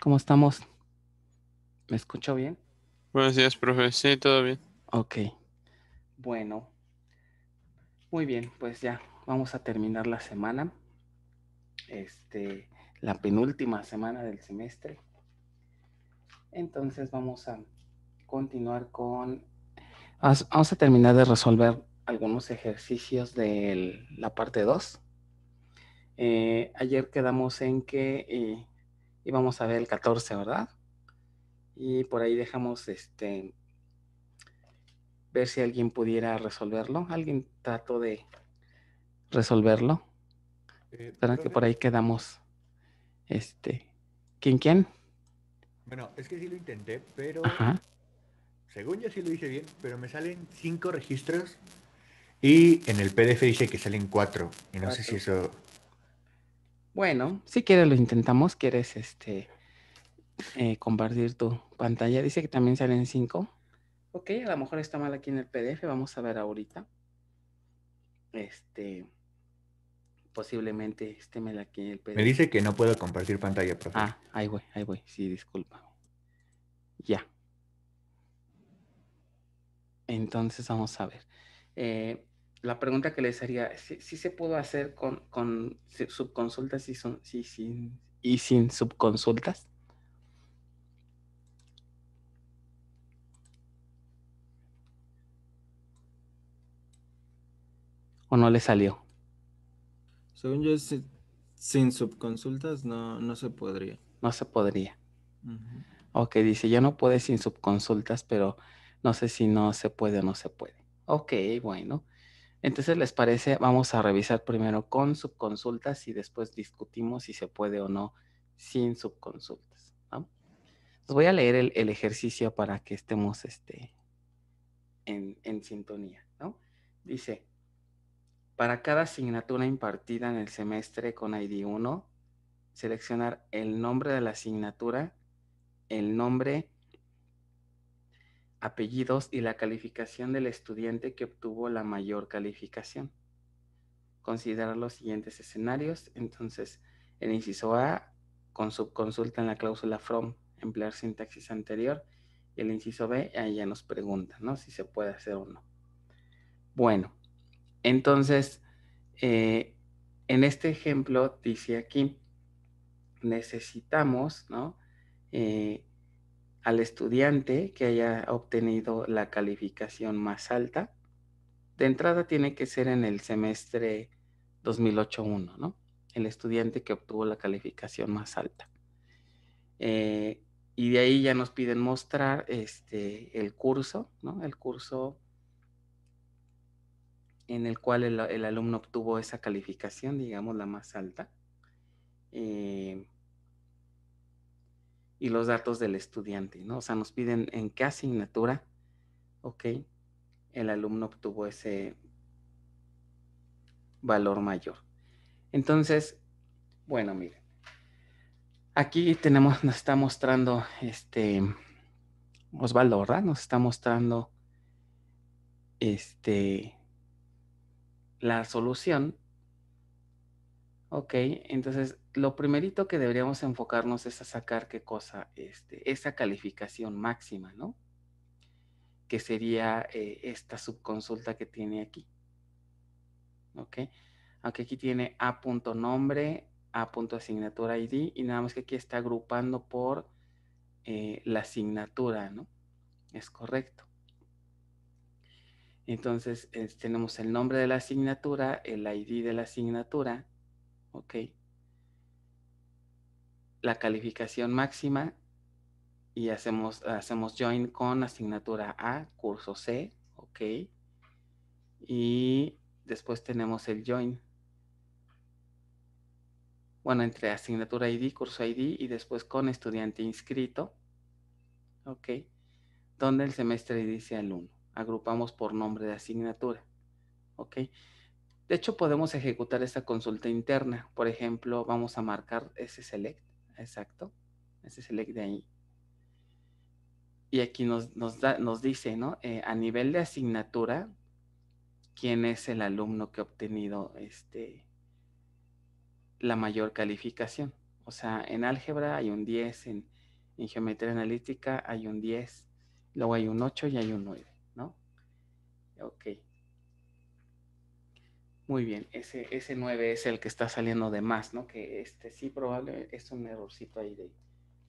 ¿Cómo estamos? ¿Me escucho bien? Buenos días, profe. Sí, todo bien. Ok. Bueno. Muy bien, pues ya vamos a terminar la semana. Este, la penúltima semana del semestre. Entonces vamos a continuar con... Vamos a terminar de resolver algunos ejercicios de la parte 2. Eh, ayer quedamos en que eh, y vamos a ver el 14, ¿verdad? Y por ahí dejamos este ver si alguien pudiera resolverlo. ¿Alguien trató de resolverlo? Eh, que por ahí quedamos? Este, ¿quién quién? Bueno, es que sí lo intenté, pero según yo sí lo hice bien, pero me salen cinco registros y en el PDF dice que salen cuatro. Y no sé si eso bueno, si quieres lo intentamos, quieres este eh, compartir tu pantalla. Dice que también salen cinco. Ok, a lo mejor está mal aquí en el PDF, vamos a ver ahorita. Este, posiblemente esté mal aquí en el PDF. Me dice que no puedo compartir pantalla, profe. Ah, ahí voy, ahí voy, sí, disculpa. Ya. Entonces vamos a ver. Eh, la pregunta que les haría, ¿sí, se pudo hacer con, subconsultas y, sin subconsultas? ¿O no le salió? Según yo, sin subconsultas no, no se podría. No se podría. Ok, dice, ya no puede sin subconsultas, pero no sé si no se puede o no se puede. Ok, bueno. Entonces, ¿les parece? Vamos a revisar primero con subconsultas y después discutimos si se puede o no sin subconsultas. Les voy a leer el, ejercicio para que estemos este, en, sintonía. Dice, para cada asignatura impartida en el semestre con ID 1, seleccionar el nombre de la asignatura, el nombre apellidos y la calificación del estudiante que obtuvo la mayor calificación. Considerar los siguientes escenarios. Entonces, el inciso A, con subconsulta en la cláusula from, emplear sintaxis anterior. Y el inciso B, ahí ya nos pregunta, ¿no? Si se puede hacer o no. Bueno, entonces, eh, en este ejemplo dice aquí, necesitamos, ¿no? Eh, al estudiante que haya obtenido la calificación más alta. De entrada tiene que ser en el semestre 2008-1, ¿no? El estudiante que obtuvo la calificación más alta. Eh, y de ahí ya nos piden mostrar este, el curso, ¿no? El curso en el cual el, alumno obtuvo esa calificación, digamos, la más alta. Eh, y los datos del estudiante, ¿no? O sea, nos piden en qué asignatura, ok, el alumno obtuvo ese valor mayor. Entonces, bueno, miren, aquí tenemos, nos está mostrando este, Osvaldo, ¿verdad? Nos está mostrando este, la solución. Ok, entonces lo primerito que deberíamos enfocarnos es a sacar qué cosa, este, esa calificación máxima, ¿no? Que sería eh, esta subconsulta que tiene aquí. ¿Ok? Aunque aquí tiene A.nombre, asignatura ID y nada más que aquí está agrupando por eh, la asignatura, ¿no? Es correcto. Entonces tenemos el nombre de la asignatura, el ID de la asignatura, ¿ok? la calificación máxima y hacemos, hacemos join con asignatura A, curso C, ok. Y después tenemos el join. Bueno, entre asignatura ID, curso ID y después con estudiante inscrito, ok. Donde el semestre dice alumno. Agrupamos por nombre de asignatura, ok. De hecho, podemos ejecutar esta consulta interna. Por ejemplo, vamos a marcar ese select exacto. Ese select de ahí. Y aquí nos, dice, ¿no? Eh, a nivel de asignatura, ¿quién es el alumno que ha obtenido este, la mayor calificación? O sea, en álgebra hay un 10, en, en geometría analítica hay un 10, luego hay un 8 y hay un 9, ¿no? Ok. Muy bien, ese, ese 9 es el que está saliendo de más, ¿no? Que este sí probable es un errorcito ahí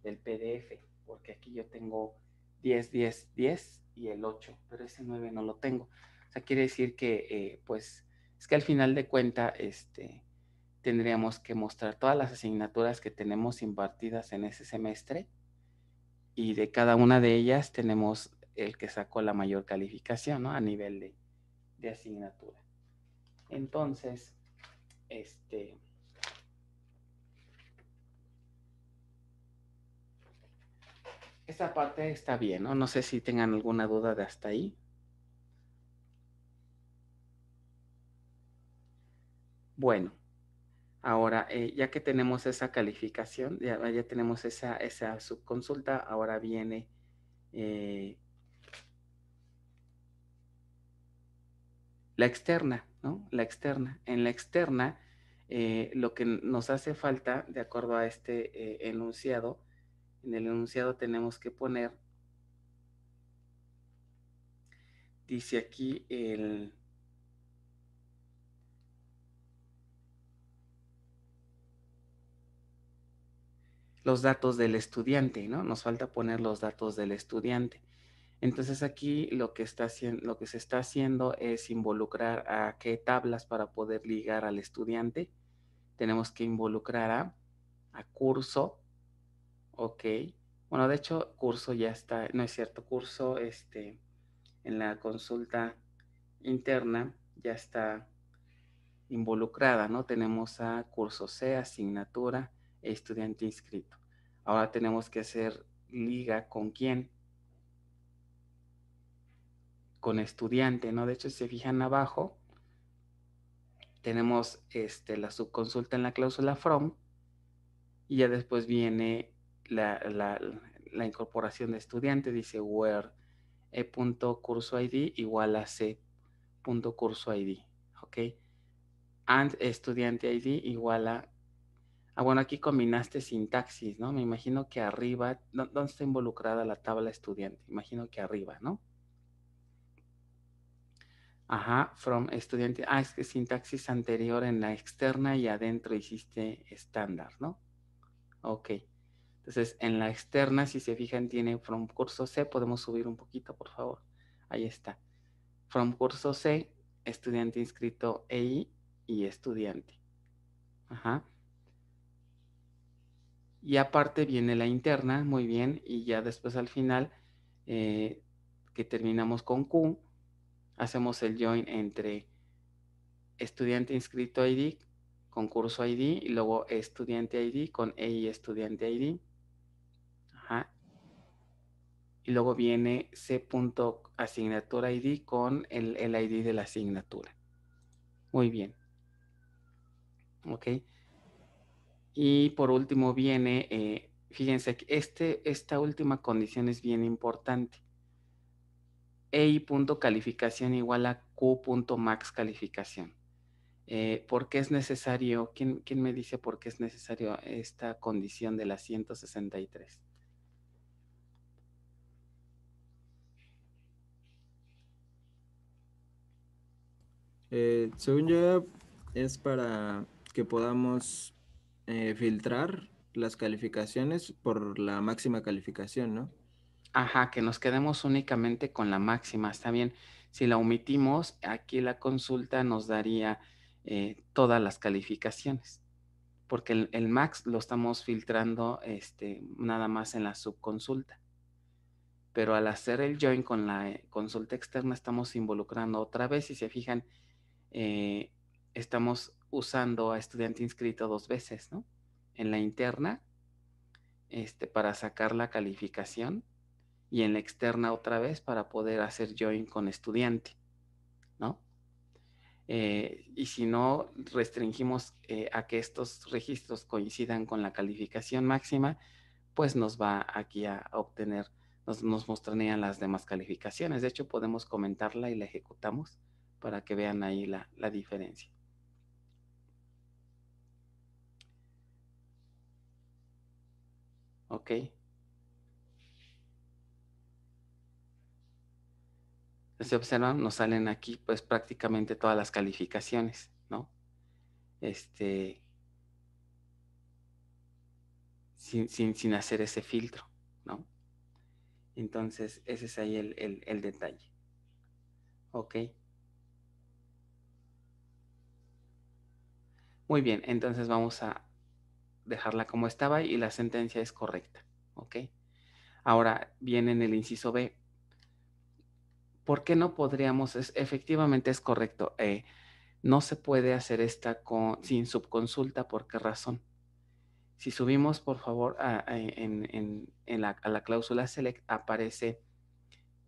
del PDF, porque aquí yo tengo 10, 10, 10 y el 8, pero ese 9 no lo tengo. O sea, quiere decir que, eh, pues, es que al final de cuenta, este, tendríamos que mostrar todas las asignaturas que tenemos impartidas en ese semestre y de cada una de ellas tenemos el que sacó la mayor calificación, ¿no? A nivel de, de asignatura. Entonces, este... Esta parte está bien, ¿no? No sé si tengan alguna duda de hasta ahí. Bueno, ahora eh, ya que tenemos esa calificación, ya, ya tenemos esa, esa, subconsulta, ahora viene eh, la externa. La externa. En la externa, eh, lo que nos hace falta, de acuerdo a este eh, enunciado, en el enunciado tenemos que poner, dice aquí el... los datos del estudiante, ¿no? Nos falta poner los datos del estudiante. Entonces aquí lo que, está, lo que se está haciendo es involucrar a qué tablas para poder ligar al estudiante. Tenemos que involucrar a, curso, ok. Bueno, de hecho, curso ya está, no es cierto, curso este, en la consulta interna ya está involucrada, ¿no? Tenemos a curso C, asignatura, estudiante inscrito. Ahora tenemos que hacer liga con quién, con estudiante, ¿no? De hecho, si se fijan abajo, tenemos este, la subconsulta en la cláusula from y ya después viene la, incorporación de estudiante, dice where e.cursoid igual a c.cursoid, ¿ok? And estudiante ID igual a... Ah, bueno, aquí combinaste sintaxis, ¿no? Me imagino que arriba, ¿dónde está involucrada la tabla estudiante? Imagino que arriba, ¿no? Ajá, from estudiante. Ah, es que sintaxis anterior en la externa y adentro hiciste estándar, ¿no? Ok. Entonces, en la externa, si se fijan, tiene from curso C. Podemos subir un poquito, por favor. Ahí está. From curso C, estudiante inscrito EI y estudiante. Ajá. Y aparte viene la interna, muy bien. Y ya después al final, eh, que terminamos con Q, hacemos el join entre estudiante inscrito ID concurso ID y luego estudiante ID con EI estudiante ID. Y luego viene C. asignatura ID con el, ID de la asignatura. Muy bien. Ok. Y por último viene, eh, fíjense que este, esta última condición es bien importante. EI calificación igual a Q max calificación. Eh, ¿Por qué es necesario? ¿Quién, me dice por qué es necesario esta condición de la 163? Eh, según yo, es para que podamos eh, filtrar las calificaciones por la máxima calificación, ¿no? Ajá, que nos quedemos únicamente con la máxima, está bien. Si la omitimos, aquí la consulta nos daría eh, todas las calificaciones, porque el, el, max lo estamos filtrando este, nada más en la subconsulta. Pero al hacer el join con la eh, consulta externa estamos involucrando otra vez, si se fijan, eh, estamos usando a estudiante inscrito dos veces, ¿no? En la interna, este, para sacar la calificación y en la externa otra vez para poder hacer join con estudiante, ¿no? Eh, y si no, restringimos eh, a que estos registros coincidan con la calificación máxima, pues nos va aquí a obtener, nos, nos mostrarían las demás calificaciones. De hecho, podemos comentarla y la ejecutamos para que vean ahí la, la diferencia. Ok. se observan, nos salen aquí pues prácticamente todas las calificaciones, ¿no? Este, sin, sin, hacer ese filtro, ¿no? Entonces, ese es ahí el, el detalle. Ok. Muy bien, entonces vamos a dejarla como estaba y la sentencia es correcta. Ok. Ahora viene en el inciso B, ¿por qué no podríamos? Es, efectivamente es correcto. Eh, no se puede hacer esta con, sin subconsulta. ¿Por qué razón? Si subimos, por favor, a, en, la, a la, cláusula select aparece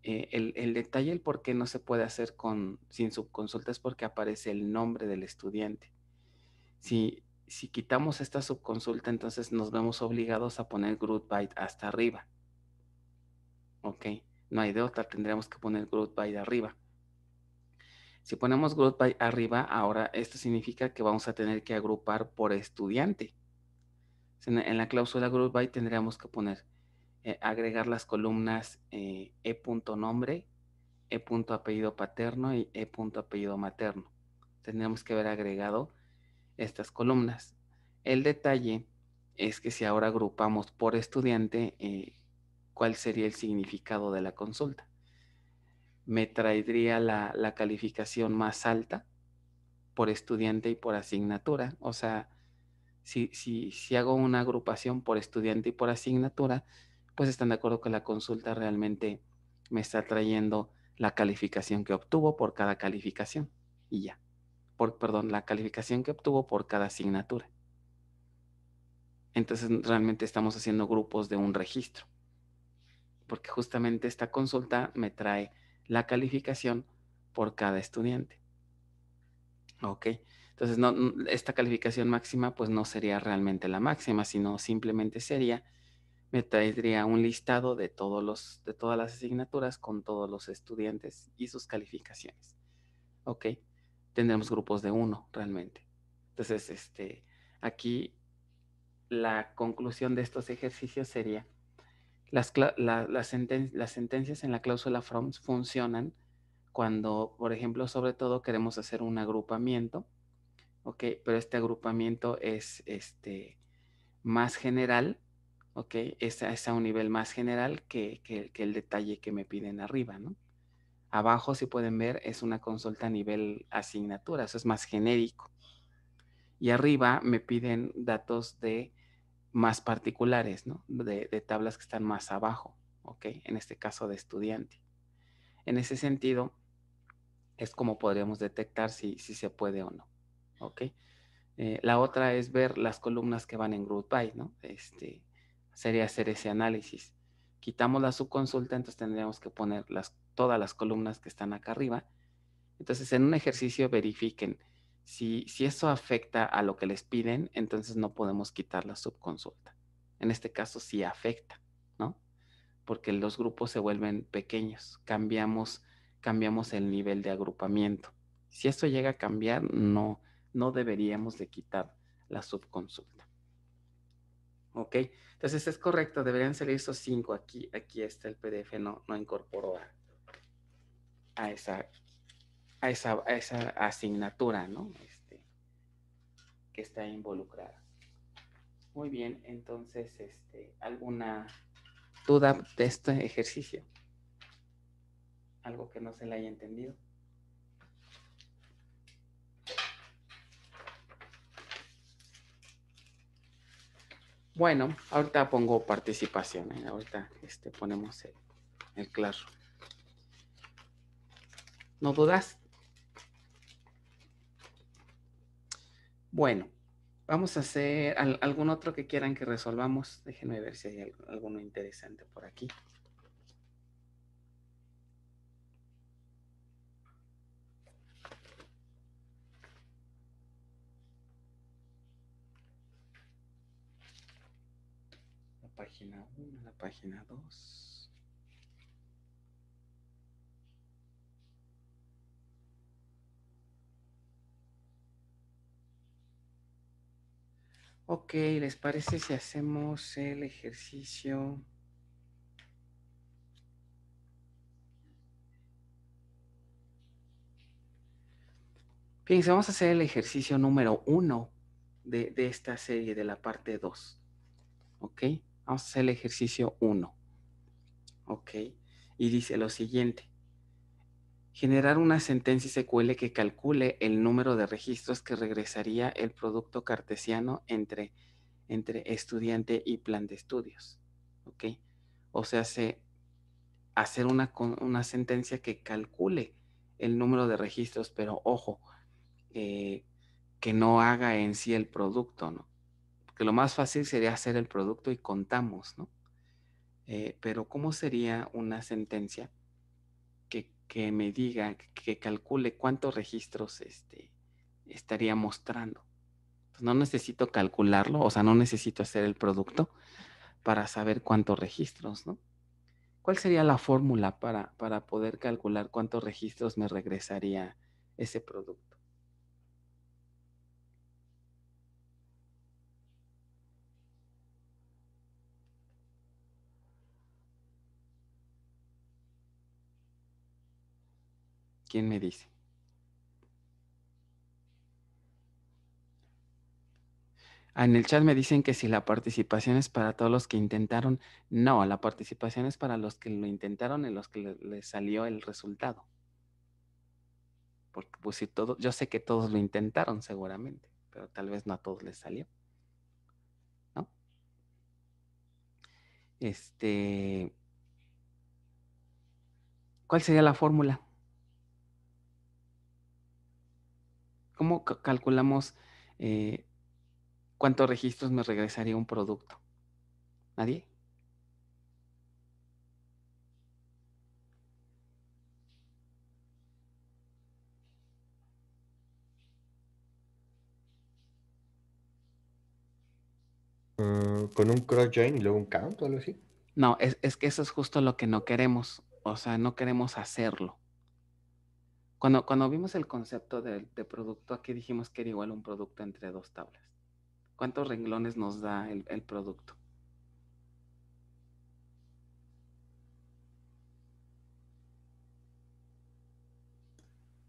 eh, el, detalle, el por qué no se puede hacer con, sin subconsulta es porque aparece el nombre del estudiante. Si, si quitamos esta subconsulta, entonces nos vemos obligados a poner group byte hasta arriba. Ok no hay de otra, tendríamos que poner group by arriba. Si ponemos group by arriba, ahora esto significa que vamos a tener que agrupar por estudiante. En la cláusula group by tendríamos que poner, eh, agregar las columnas eh, e.nombre, e.apellido paterno y e.apellido materno. Tendríamos que haber agregado estas columnas. El detalle es que si ahora agrupamos por estudiante, eh, cuál sería el significado de la consulta. Me traería la, calificación más alta por estudiante y por asignatura. O sea, si, hago una agrupación por estudiante y por asignatura, pues están de acuerdo que la consulta realmente me está trayendo la calificación que obtuvo por cada calificación y ya. Por, perdón, la calificación que obtuvo por cada asignatura. Entonces realmente estamos haciendo grupos de un registro porque justamente esta consulta me trae la calificación por cada estudiante. Ok, entonces esta calificación máxima pues no sería realmente la máxima, sino simplemente sería, me traería un listado de, todos los, de todas las asignaturas con todos los estudiantes y sus calificaciones. Ok, tendremos grupos de uno realmente. Entonces, este, aquí la conclusión de estos ejercicios sería las, las, sentencias en la cláusula FROM funcionan cuando, por ejemplo, sobre todo queremos hacer un agrupamiento, ¿ok? Pero este agrupamiento es este, más general, ¿ok? Es, a un nivel más general que, que, el detalle que me piden arriba, ¿no? Abajo, si pueden ver, es una consulta a nivel asignatura, eso es más genérico. Y arriba me piden datos de más particulares, ¿no? De, tablas que están más abajo, ¿ok? En este caso de estudiante. En ese sentido, es como podríamos detectar si, se puede o no, ¿ok? Eh, la otra es ver las columnas que van en group by, ¿no? Este, sería hacer ese análisis. Quitamos la subconsulta, entonces tendríamos que poner todas las columnas que están acá arriba. Entonces, en un ejercicio verifiquen, si, eso afecta a lo que les piden, entonces no podemos quitar la subconsulta. En este caso sí afecta, ¿no? Porque los grupos se vuelven pequeños, cambiamos, cambiamos el nivel de agrupamiento. Si eso llega a cambiar, no, no deberíamos de quitar la subconsulta. ¿Ok? Entonces es correcto, deberían ser esos cinco. Aquí, aquí está el PDF, no, no incorporó a, a esa a esa, asignatura, ¿no? Este, que está involucrada. Muy bien, entonces, este, ¿alguna duda de este ejercicio? ¿Algo que no se le haya entendido? Bueno, ahorita pongo participación, ¿eh? ahorita este, ponemos el, el claro. ¿No dudas? Bueno, vamos a hacer algún otro que quieran que resolvamos. Déjenme ver si hay alguno interesante por aquí. La página 1, la página 2. Ok, ¿les parece si hacemos el ejercicio? Fíjense, vamos a hacer el ejercicio número uno de, esta serie, de la parte dos. ¿Ok? Vamos a hacer el ejercicio uno. ¿Ok? Y dice lo siguiente generar una sentencia SQL que calcule el número de registros que regresaría el producto cartesiano entre, entre estudiante y plan de estudios. ¿Ok? O sea, hacer una, una sentencia que calcule el número de registros, pero ojo, eh, que no haga en sí el producto, ¿no? Porque lo más fácil sería hacer el producto y contamos, ¿no? Eh, pero ¿cómo sería una sentencia? que me diga, que calcule cuántos registros este, estaría mostrando. Pues, no necesito calcularlo, o sea, no necesito hacer el producto para saber cuántos registros, ¿no? ¿Cuál sería la fórmula para, para poder calcular cuántos registros me regresaría ese producto? ¿Quién me dice? Ah, en el chat me dicen que si la participación es para todos los que intentaron, no, la participación es para los que lo intentaron en los que les le salió el resultado. Porque pues si todo, yo sé que todos lo intentaron seguramente, pero tal vez no a todos les salió. ¿No? Este ¿Cuál sería la fórmula? ¿Cómo calculamos eh, cuántos registros me regresaría un producto? ¿Nadie? Mm, con un cross join y luego un count o algo así. No, es, que eso es justo lo que no queremos. O sea, no queremos hacerlo. Cuando, vimos el concepto de, producto, aquí dijimos que era igual un producto entre dos tablas. ¿Cuántos renglones nos da el, producto?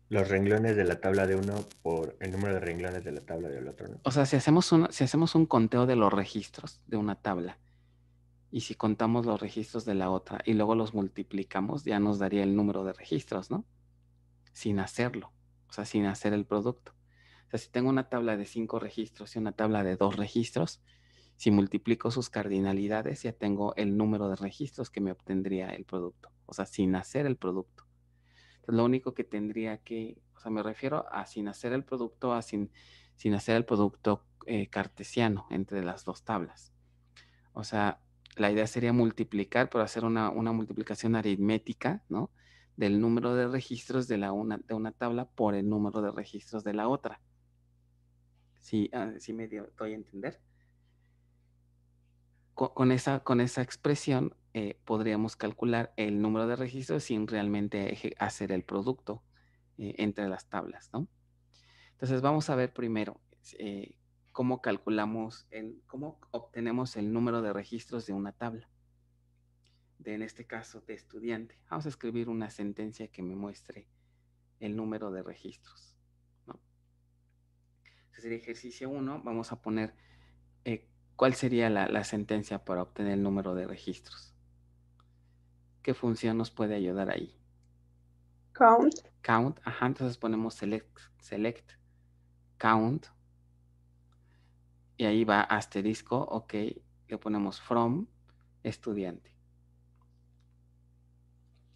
los renglones de la tabla de uno por el número de renglones de la tabla del otro. O sea, si hacemos, si hacemos un conteo de los registros de una tabla y si contamos los registros de la otra y luego los multiplicamos, ya nos daría el número de registros, ¿no? sin hacerlo, o sea, sin hacer el producto. O sea, si tengo una tabla de cinco registros y una tabla de dos registros, si multiplico sus cardinalidades, ya tengo el número de registros que me obtendría el producto, o sea, sin hacer el producto. Entonces, lo único que tendría que, o sea, me refiero a sin hacer el producto, a sin, sin hacer el producto eh, cartesiano entre las dos tablas. O sea, la idea sería multiplicar, pero hacer una, una multiplicación aritmética, ¿no? del número de registros de, la una, de una tabla por el número de registros de la otra. ¿Sí, ah, me doy a entender? Con, esa, con esa expresión eh, podríamos calcular el número de registros sin realmente hacer el producto eh, entre las tablas, ¿no? Entonces vamos a ver primero eh, cómo calculamos, el, cómo obtenemos el número de registros de una tabla en este caso, de estudiante. Vamos a escribir una sentencia que me muestre el número de registros. Entonces, el ejercicio 1, vamos a poner eh, cuál sería la, sentencia para obtener el número de registros. ¿Qué función nos puede ayudar ahí? Count. Count, ajá, entonces ponemos select, select, count. Y ahí va asterisco, ok, le ponemos from, estudiante.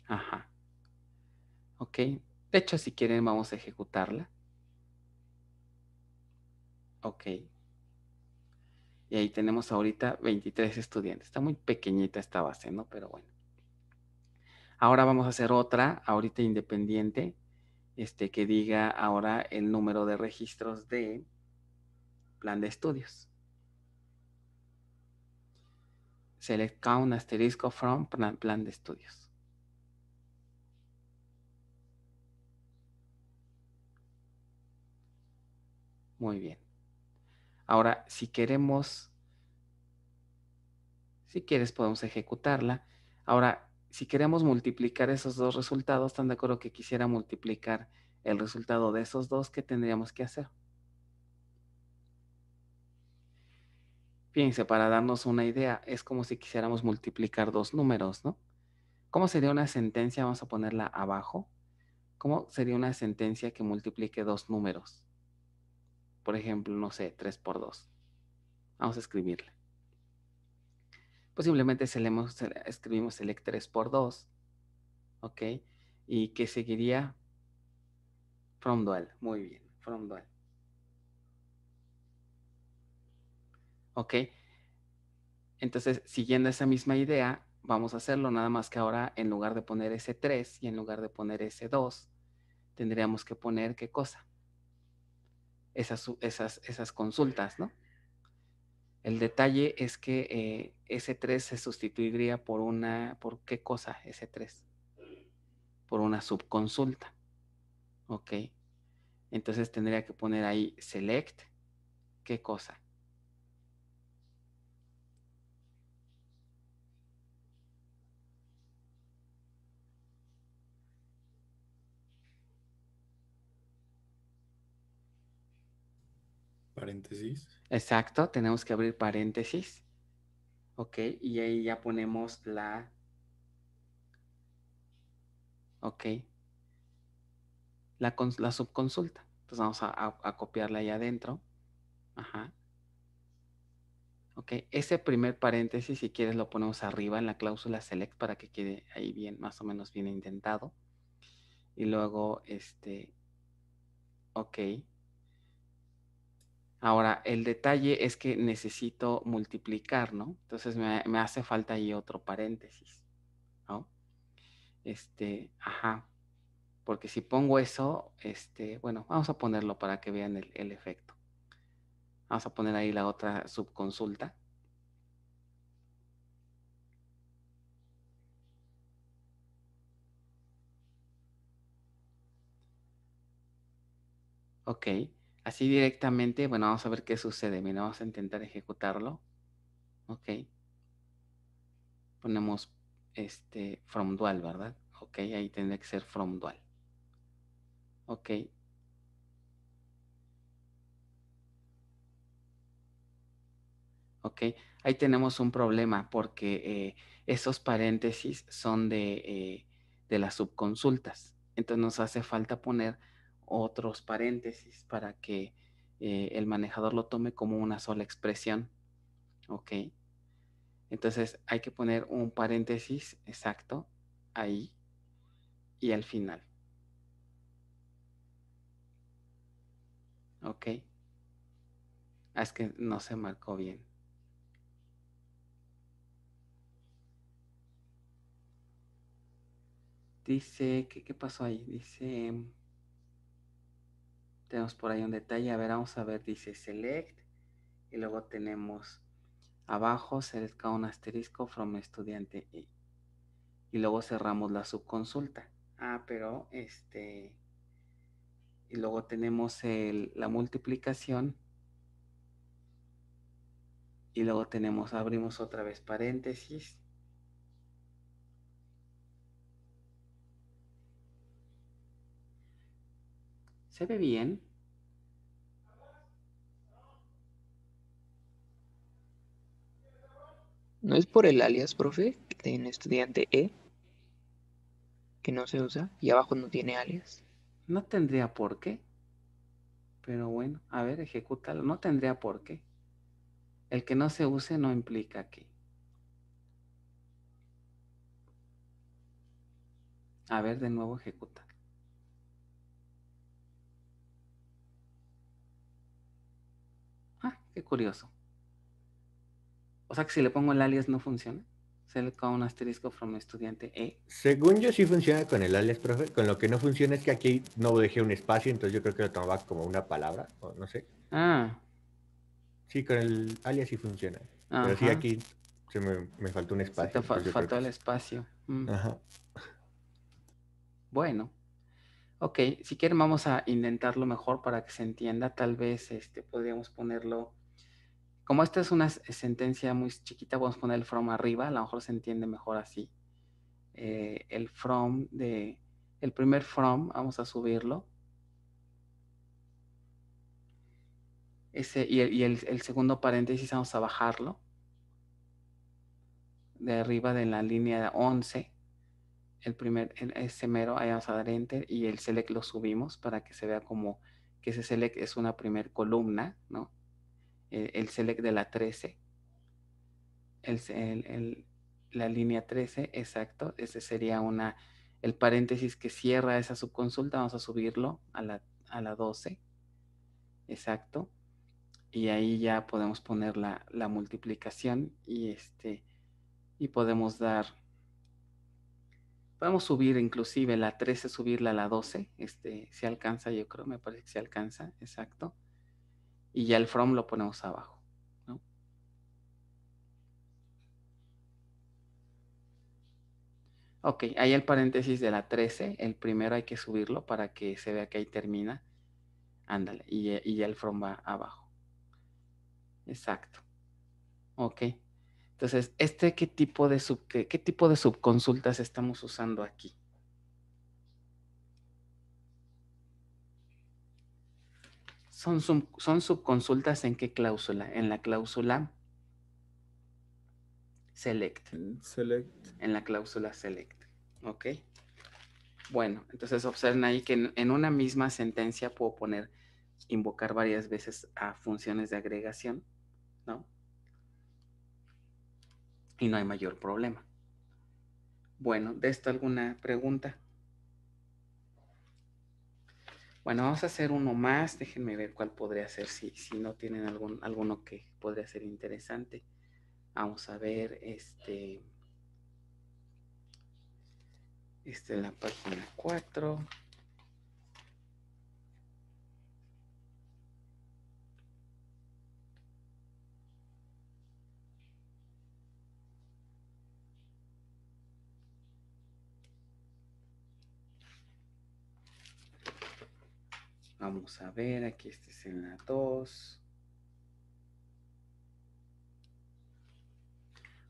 Ajá. Ok. De hecho, si quieren, vamos a ejecutarla. Ok. Y ahí tenemos ahorita 23 estudiantes. Está muy pequeñita esta base, ¿no? Pero bueno. Ahora vamos a hacer otra, ahorita independiente, este, que diga ahora el número de registros de plan de estudios. Select count asterisco from plan, plan de estudios. Muy bien. Ahora, si queremos, si quieres, podemos ejecutarla. Ahora, si queremos multiplicar esos dos resultados, ¿están de acuerdo que quisiera multiplicar el resultado de esos dos? ¿Qué tendríamos que hacer? Fíjense, para darnos una idea, es como si quisiéramos multiplicar dos números, ¿no? ¿Cómo sería una sentencia? Vamos a ponerla abajo. ¿Cómo sería una sentencia que multiplique dos números? por ejemplo, no sé, 3 por 2. Vamos a escribirle. Posiblemente escribimos select 3 por 2. ¿Ok? ¿Y qué seguiría? From dual. Muy bien, from dual. ¿Ok? Entonces, siguiendo esa misma idea, vamos a hacerlo, nada más que ahora en lugar de poner ese 3 y en lugar de poner ese 2, tendríamos que poner qué cosa? esas, esas, consultas, ¿no? El detalle es que s eh, ese 3 se sustituiría por una, ¿por qué cosa ese 3? Por una subconsulta. ¿Ok? Entonces tendría que poner ahí select, ¿qué cosa? Exacto, tenemos que abrir paréntesis. Ok, y ahí ya ponemos la... Ok. La, subconsulta. Entonces vamos a, copiarla ahí adentro. Ajá. Ok, ese primer paréntesis, si quieres, lo ponemos arriba en la cláusula select para que quede ahí bien, más o menos bien intentado. Y luego, este, ok, Ahora, el detalle es que necesito multiplicar, ¿no? Entonces me, hace falta ahí otro paréntesis, ¿no? Este, ajá. Porque si pongo eso, este, bueno, vamos a ponerlo para que vean el, el efecto. Vamos a poner ahí la otra subconsulta. Ok. Así directamente, bueno, vamos a ver qué sucede. Mira, vamos a intentar ejecutarlo. Ok. Ponemos este from dual, ¿verdad? Ok, ahí tendría que ser from dual. Ok. Ok, ahí tenemos un problema porque eh, esos paréntesis son de, eh, de las subconsultas. Entonces nos hace falta poner otros paréntesis para que eh, el manejador lo tome como una sola expresión. ¿Ok? Entonces hay que poner un paréntesis exacto ahí y al final. ¿Ok? Ah, es que no se marcó bien. Dice, qué pasó ahí? Dice... Tenemos por ahí un detalle. A ver, vamos a ver. Dice select. Y luego tenemos abajo select un asterisco from estudiante y, y luego cerramos la subconsulta. Ah, pero este. Y luego tenemos la multiplicación. Y luego tenemos, abrimos otra vez paréntesis. ¿Se ve bien? ¿No es por el alias, profe, de un estudiante E? Que no se usa y abajo no tiene alias. No tendría por qué. Pero bueno, a ver, ejecútalo. No tendría por qué. El que no se use no implica que. A ver, de nuevo ejecuta. curioso. O sea que si le pongo el alias no funciona. Se le cae un asterisco from estudiante E. Según yo sí funciona con el alias, profe. Con lo que no funciona es que aquí no dejé un espacio, entonces yo creo que lo tomaba como una palabra, o no sé. Ah. Sí, con el alias sí funciona. Pero sí aquí se me, me faltó un espacio. faltó el espacio. Mm. Ajá. Bueno. Ok, si quieren vamos a intentarlo mejor para que se entienda. Tal vez este, podríamos ponerlo como esta es una eh, sentencia muy chiquita, a poner el from arriba, a lo mejor se entiende mejor así. Eh, el from de, el primer from, vamos a subirlo. y, el, segundo paréntesis vamos a bajarlo. De arriba de la línea 11. El primer, ese mero, ahí vamos a dar enter y el select lo subimos para que se vea como que ese select es una primer columna, ¿no? Eh, el, select de la 13. la línea 13, exacto. Ese sería una, el paréntesis que cierra esa subconsulta. Vamos a subirlo a la, 12. Exacto. Y ahí ya podemos poner la, la multiplicación y este y podemos dar podemos subir inclusive la 13 subirla a la 12 este si alcanza yo creo me parece que se alcanza exacto y ya el from lo ponemos abajo. ¿no? Ok, ahí el paréntesis de la 13, el primero hay que subirlo para que se vea que ahí termina. Ándale, eh, y, ya el from va abajo. Exacto. Ok. Entonces, este qué tipo de sub, qué tipo de subconsultas estamos usando aquí. Son, subconsultas en qué cláusula? En la cláusula select. Select. En la cláusula select. ¿Ok? Bueno, entonces observen ahí que en, en una misma sentencia puedo poner invocar varias veces a funciones de agregación, ¿no? Y no hay mayor problema. Bueno, ¿de esto alguna pregunta? Bueno, vamos a hacer uno más. Déjenme ver cuál podría ser, si, si no tienen algún, alguno que podría ser interesante. Vamos a ver, este... este es la página 4. Vamos a ver, aquí este es en la 2.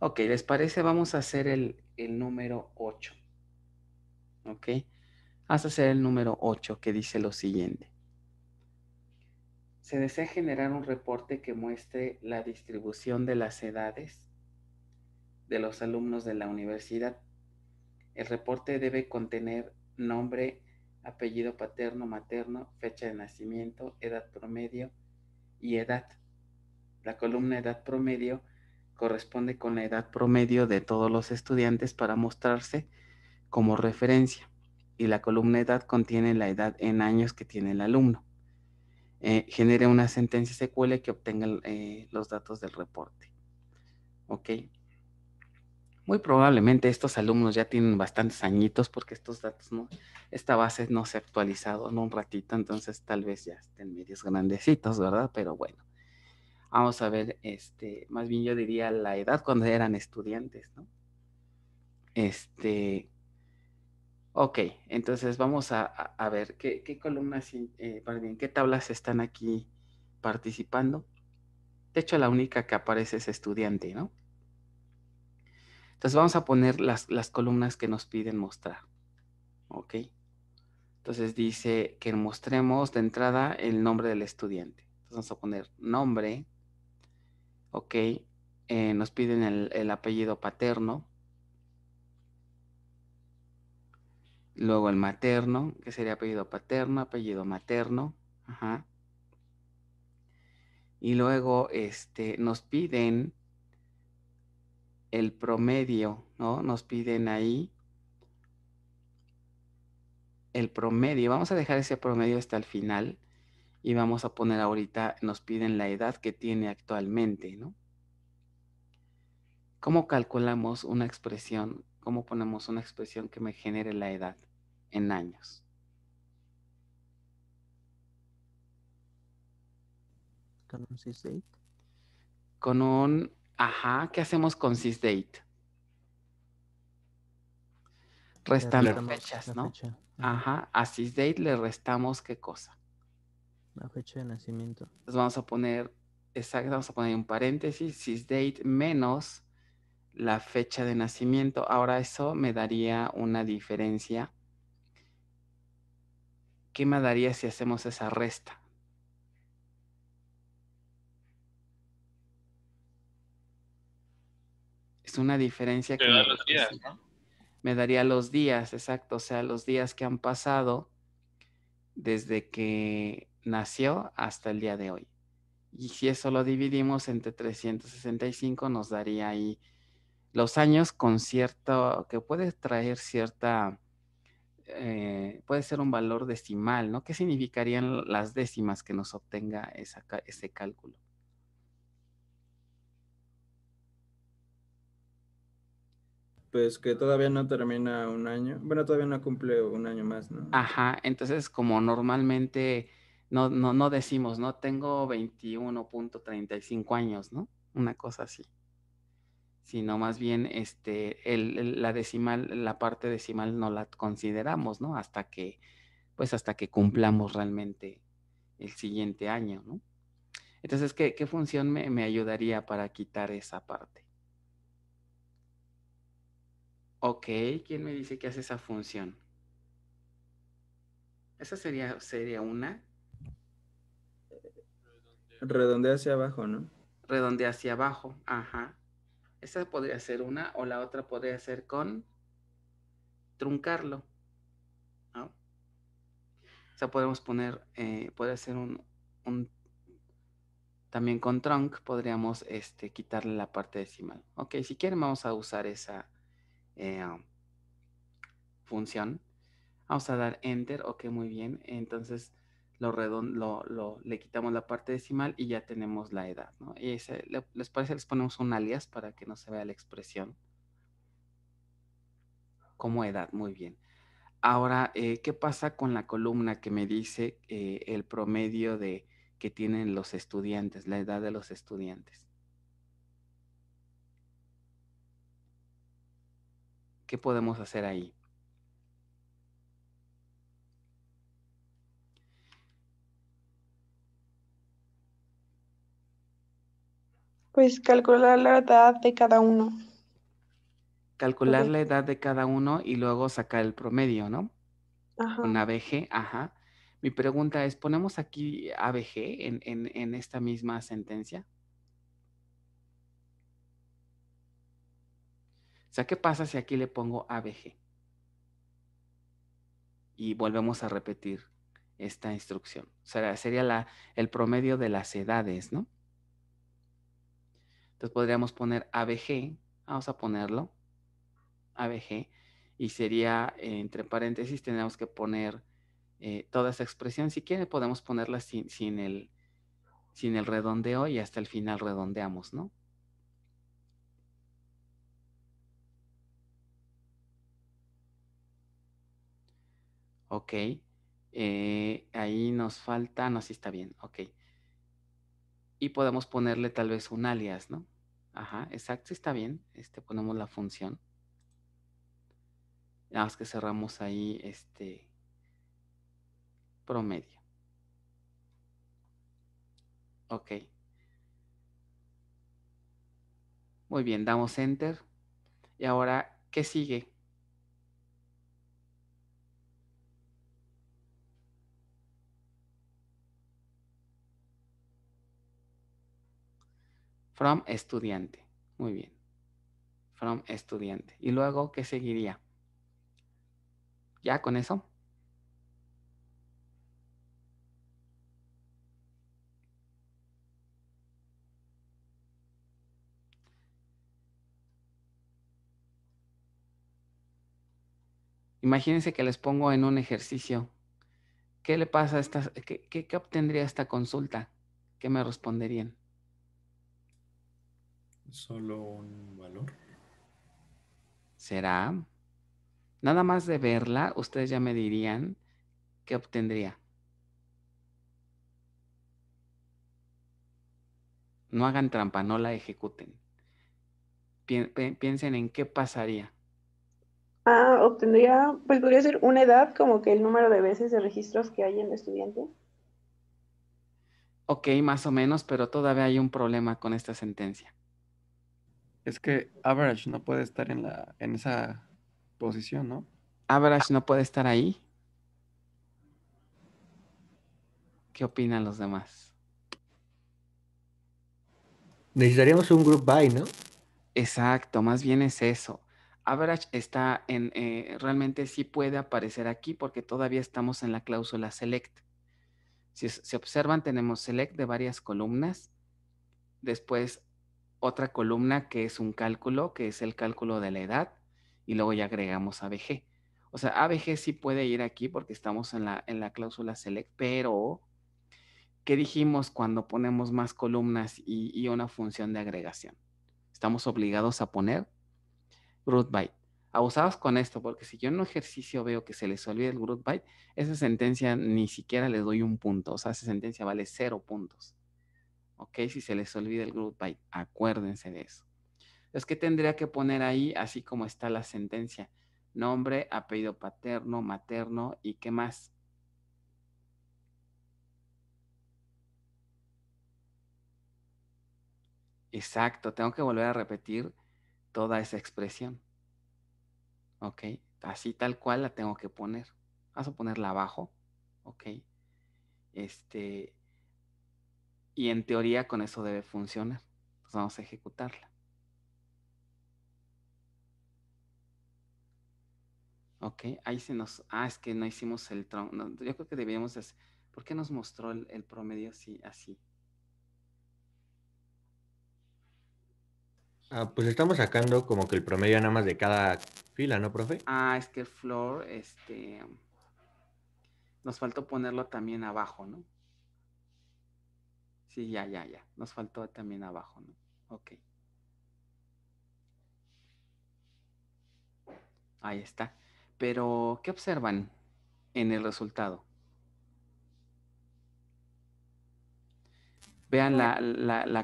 Ok, ¿les parece? Vamos a hacer el, el número 8. Ok, vamos a hacer el número 8 que dice lo siguiente. Se desea generar un reporte que muestre la distribución de las edades de los alumnos de la universidad. El reporte debe contener nombre apellido paterno, materno, fecha de nacimiento, edad promedio y edad. La columna edad promedio corresponde con la edad promedio de todos los estudiantes para mostrarse como referencia. Y la columna edad contiene la edad en años que tiene el alumno. Eh, genere una sentencia SQL que obtenga eh, los datos del reporte. ¿Ok? Muy probablemente estos alumnos ya tienen bastantes añitos porque estos datos, no, esta base no se ha actualizado en un ratito, entonces tal vez ya estén medios grandecitos, ¿verdad? Pero bueno, vamos a ver, este, más bien yo diría la edad cuando eran estudiantes, ¿no? Este, ok, entonces vamos a, ver qué, columnas, para eh, bien, qué tablas están aquí participando. De hecho, la única que aparece es estudiante, ¿no? Entonces vamos a poner las, columnas que nos piden mostrar. ¿Ok? Entonces dice que mostremos de entrada el nombre del estudiante. Entonces vamos a poner nombre. ¿Ok? Eh, nos piden el, apellido paterno. Luego el materno, que sería apellido paterno, apellido materno. Ajá. Y luego este, nos piden el promedio, ¿no? Nos piden ahí el promedio. Vamos a dejar ese promedio hasta el final y vamos a poner ahorita, nos piden la edad que tiene actualmente, ¿no? ¿Cómo calculamos una expresión? ¿Cómo ponemos una expresión que me genere la edad en años? Con un Ajá, ¿qué hacemos con sysdate? las fechas, ¿no? Ajá, a sysdate le restamos qué cosa. La fecha de nacimiento. Entonces vamos a poner, exacto, vamos a poner un paréntesis, sysdate menos la fecha de nacimiento. Ahora eso me daría una diferencia. ¿Qué me daría si hacemos esa resta? Es una diferencia que me, daría los días, exacto, o sea, los días que han pasado desde que nació hasta el día de hoy. Y si eso lo dividimos entre 365, nos daría ahí los años con cierto, que puede traer cierta, eh, puede ser un valor decimal, ¿no? ¿Qué significarían las décimas que nos obtenga ese cálculo? pues que todavía no termina un año, bueno, todavía no cumple un año más, ¿no? Ajá, entonces como normalmente no, no, no decimos, ¿no? Tengo 21.35 años, ¿no? Una cosa así. Sino más bien este, la decimal, la parte decimal no la consideramos, ¿no? Hasta que, pues hasta que cumplamos realmente el siguiente año, ¿no? Entonces, ¿qué, qué función me, me ayudaría para quitar esa parte? Ok, ¿quién me dice que hace esa función? Esa sería, sería una. Redondea hacia abajo, ¿no? Redondea hacia abajo, ajá. Esa podría ser una o la otra podría ser con truncarlo. ¿no? O sea, podemos poner, eh, podría ser un, también con trunk podríamos este, quitarle la parte decimal. Ok, si quieren vamos a usar esa eh, función. Vamos a dar enter, ok, muy bien. Entonces lo, lo, le quitamos la parte decimal y ya tenemos la edad, ¿no? Y les parece, les ponemos un alias para que no se vea la expresión. Como edad, muy bien. Ahora, eh, ¿qué pasa con la columna que me dice eh, el promedio de que tienen los estudiantes, la edad de los estudiantes? ¿Qué podemos hacer ahí? Pues calcular la edad de cada uno. Calcular la edad de cada uno y luego sacar el promedio, ¿no? Ajá. Un ABG, ajá. Mi pregunta es, ¿ponemos aquí ABG en, en esta misma sentencia? sea, ¿qué pasa si aquí le pongo ABG? Y volvemos a repetir esta instrucción. O sea, sería la, el promedio de las edades, ¿no? Entonces podríamos poner ABG, vamos a ponerlo, ABG, y sería, eh, entre paréntesis, tenemos que poner eh, toda esa expresión. Si quiere, podemos ponerla sin, el, sin el redondeo y hasta el final redondeamos, ¿no? Ok. Eh, ahí nos falta, no, sí está bien, ok. Y podemos ponerle tal vez un alias, ¿no? Ajá, exacto, está bien. Este, ponemos la función. Nada que cerramos ahí este promedio. Ok. Muy bien, damos enter. Y ahora, ¿qué sigue? From estudiante. Muy bien. From estudiante. Y luego, ¿qué seguiría? ¿Ya con eso? Imagínense que les pongo en un ejercicio. ¿Qué le pasa a esta. qué obtendría esta consulta? ¿Qué me responderían? Solo un valor. ¿Será? Nada más de verla, ustedes ya me dirían qué obtendría. No hagan trampa, no la ejecuten. piensen en qué pasaría. Ah, obtendría, pues podría ser una edad, como que el número de veces de registros que hay en el estudiante. Ok, más o menos, pero todavía hay un problema con esta sentencia. Es que Average no puede estar en, la, en esa posición, ¿no? Average no puede estar ahí. ¿Qué opinan los demás? Necesitaríamos un group By, ¿no? Exacto, más bien es eso. Average está en, eh, realmente sí puede aparecer aquí porque todavía estamos en la cláusula select. Si se observan, tenemos select de varias columnas. Después otra columna que es un cálculo, que es el cálculo de la edad, y luego ya agregamos ABG. O sea, ABG sí puede ir aquí porque estamos en la, en la cláusula select, pero ¿qué dijimos cuando ponemos más columnas y, y una función de agregación? Estamos obligados a poner root byte. Abusados con esto, porque si yo en un ejercicio veo que se les olvida el root byte, esa sentencia ni siquiera les doy un punto, o sea, esa sentencia vale cero puntos. ¿ok? Si se les olvida el group by, acuérdense de eso. Entonces, que tendría que poner ahí, así como está la sentencia, nombre, apellido paterno, materno y qué más. Exacto, tengo que volver a repetir toda esa expresión. ¿Ok? Así tal cual la tengo que poner. Vamos a ponerla abajo. ¿Ok? Este, y en teoría con eso debe funcionar. Pues, vamos a ejecutarla. Ok, ahí se nos... Ah, es que no hicimos el tronco. yo creo que debíamos hacer... ¿Por qué nos mostró el, promedio así, así? Ah, pues estamos sacando como que el promedio nada más de cada fila, ¿no, profe? Ah, es que el floor, este, nos faltó ponerlo también abajo, ¿no? Sí, ya, ya, ya. Nos faltó también abajo, ¿no? Ok. Ahí está. Pero, ¿qué observan en el resultado? Vean la,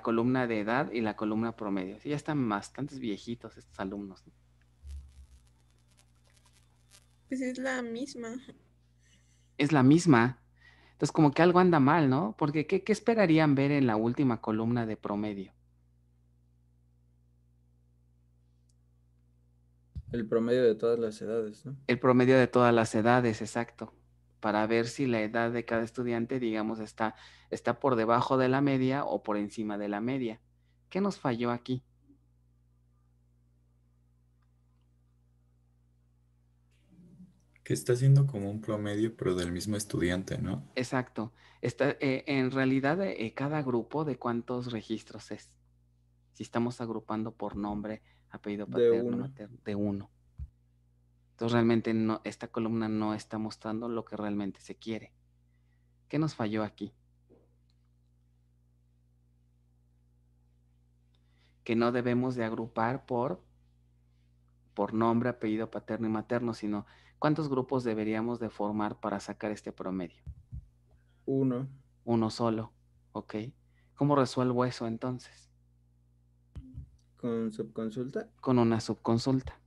columna de edad y la columna promedio. ya están bastantes viejitos estos alumnos. Pues es la misma. Es la misma. Pues como que algo anda mal, ¿no? Porque ¿qué, qué esperarían ver en la última columna de promedio? El promedio de todas las edades, ¿no? El promedio de todas las edades, exacto. Para ver si la edad de cada estudiante, digamos, está, está por debajo de la media o por encima de la media. ¿Qué nos falló aquí? Que está haciendo como un promedio, pero del mismo estudiante, ¿no? Exacto. Está, eh, en realidad, eh, cada grupo de cuántos registros es. Si estamos agrupando por nombre, apellido paterno, de uno. de uno. Entonces realmente esta columna no está mostrando lo que realmente se quiere. ¿Qué nos falló aquí? Que no debemos de agrupar por por nombre, apellido paterno y materno, sino cuántos grupos deberíamos de formar para sacar este promedio. Uno. Uno solo, ok. ¿Cómo resuelvo eso entonces? Con subconsulta. Con una subconsulta,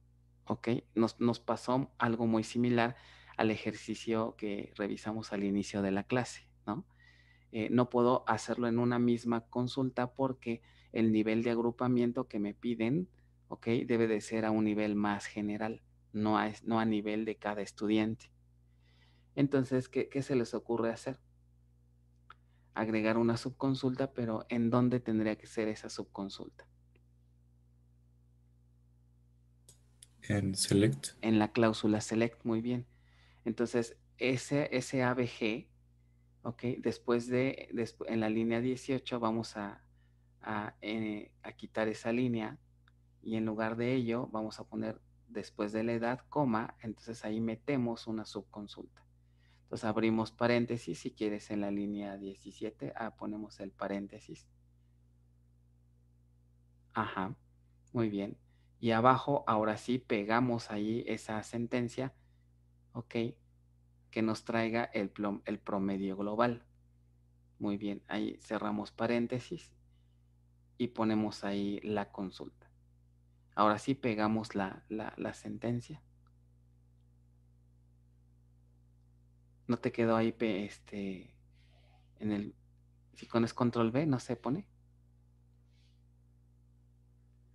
ok. Nos, pasó algo muy similar al ejercicio que revisamos al inicio de la clase, ¿no? Eh, no puedo hacerlo en una misma consulta porque el nivel de agrupamiento que me piden ¿ok? Debe de ser a un nivel más general, no a, no a nivel de cada estudiante. Entonces, ¿qué, se les ocurre hacer? Agregar una subconsulta, pero ¿en dónde tendría que ser esa subconsulta? En Select. En la cláusula Select, muy bien. Entonces, ese, ABG, ¿ok? Después de, en la línea 18 vamos a, eh, a quitar esa línea y en lugar de ello vamos a poner después de la edad, coma, entonces ahí metemos una subconsulta. Entonces abrimos paréntesis, si quieres en la línea 17, ah, ponemos el paréntesis. Ajá, muy bien. Y abajo, ahora sí, pegamos ahí esa sentencia, ok, que nos traiga el, el promedio global. Muy bien, ahí cerramos paréntesis y ponemos ahí la consulta. Ahora sí pegamos la, sentencia. No te quedó ahí este, en el... Si pones control B, no se pone.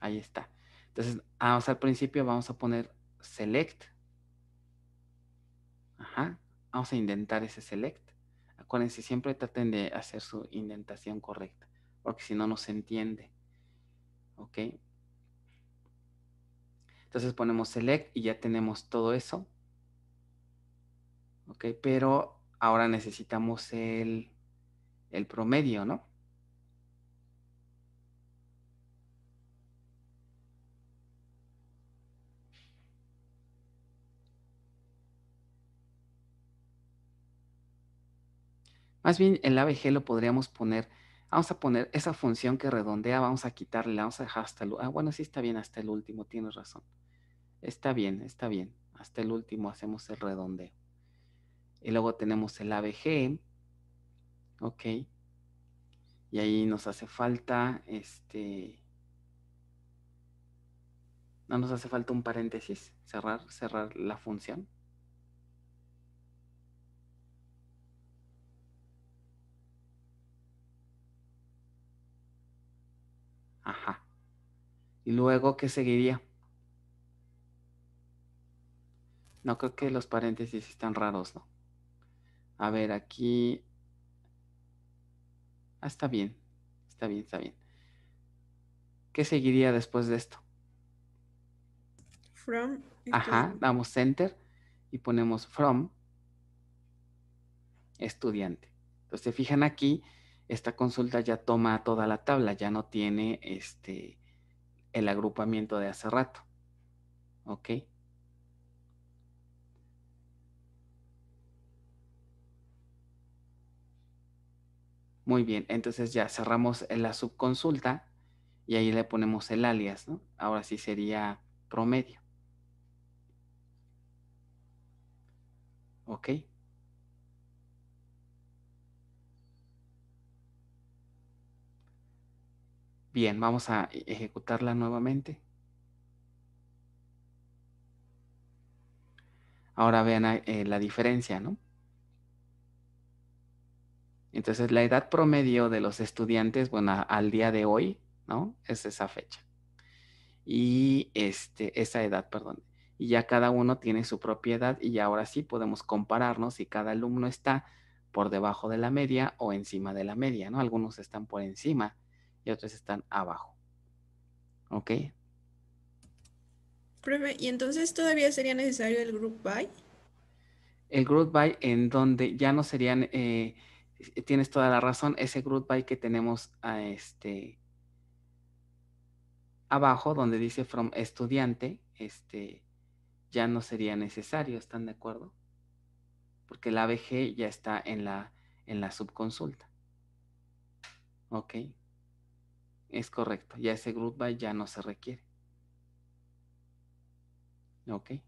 Ahí está. Entonces, vamos ah, al principio vamos a poner select. Ajá. Vamos a indentar ese select. Acuérdense, siempre traten de hacer su indentación correcta, porque si no, no se entiende. ¿Ok? Entonces ponemos select y ya tenemos todo eso. Ok, pero ahora necesitamos el, promedio, ¿no? Más bien el ABG lo podríamos poner, vamos a poner esa función que redondea, vamos a quitarle, vamos a dejar hasta el, ah, bueno, sí está bien hasta el último, tienes razón. Está bien, está bien. Hasta el último hacemos el redondeo. Y luego tenemos el ABG. Ok. Y ahí nos hace falta este. No nos hace falta un paréntesis. Cerrar, cerrar la función. Ajá. Y luego, ¿qué seguiría? No, creo que los paréntesis están raros, ¿no? A ver, aquí... Ah, está bien. Está bien, está bien. ¿Qué seguiría después de esto? From. Ajá, damos enter y ponemos from estudiante. Entonces, fijan aquí, esta consulta ya toma toda la tabla, ya no tiene este el agrupamiento de hace rato. ¿Ok? Muy bien, entonces ya cerramos la subconsulta y ahí le ponemos el alias, ¿no? Ahora sí sería promedio. Ok. Bien, vamos a e-, ejecutarla nuevamente. Ahora vean eh, la diferencia, ¿no? Entonces, la edad promedio de los estudiantes, bueno, al día de hoy, ¿no? Es esa fecha. Y este, esa edad, perdón. Y ya cada uno tiene su propiedad y ahora sí podemos compararnos si cada alumno está por debajo de la media o encima de la media, ¿no? Algunos están por encima y otros están abajo. ¿Ok? ¿y entonces todavía sería necesario el group by? El group by en donde ya no serían... Eh, eh, tienes toda la razón, ese group by que tenemos a este abajo donde dice from estudiante, este ya no sería necesario, ¿están de acuerdo? Porque la ABG ya está en la en la subconsulta. Ok. Es correcto. Ya ese group by ya no se requiere. Ok.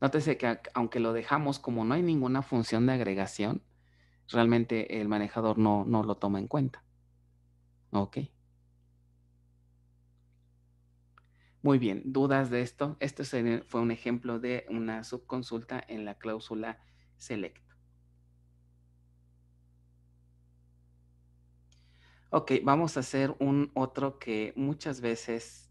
Nótese que aunque lo dejamos, como no hay ninguna función de agregación, realmente el manejador no, lo toma en cuenta. Ok. Muy bien, ¿dudas de esto? Este fue un ejemplo de una subconsulta en la cláusula select. Ok, vamos a hacer un otro que muchas veces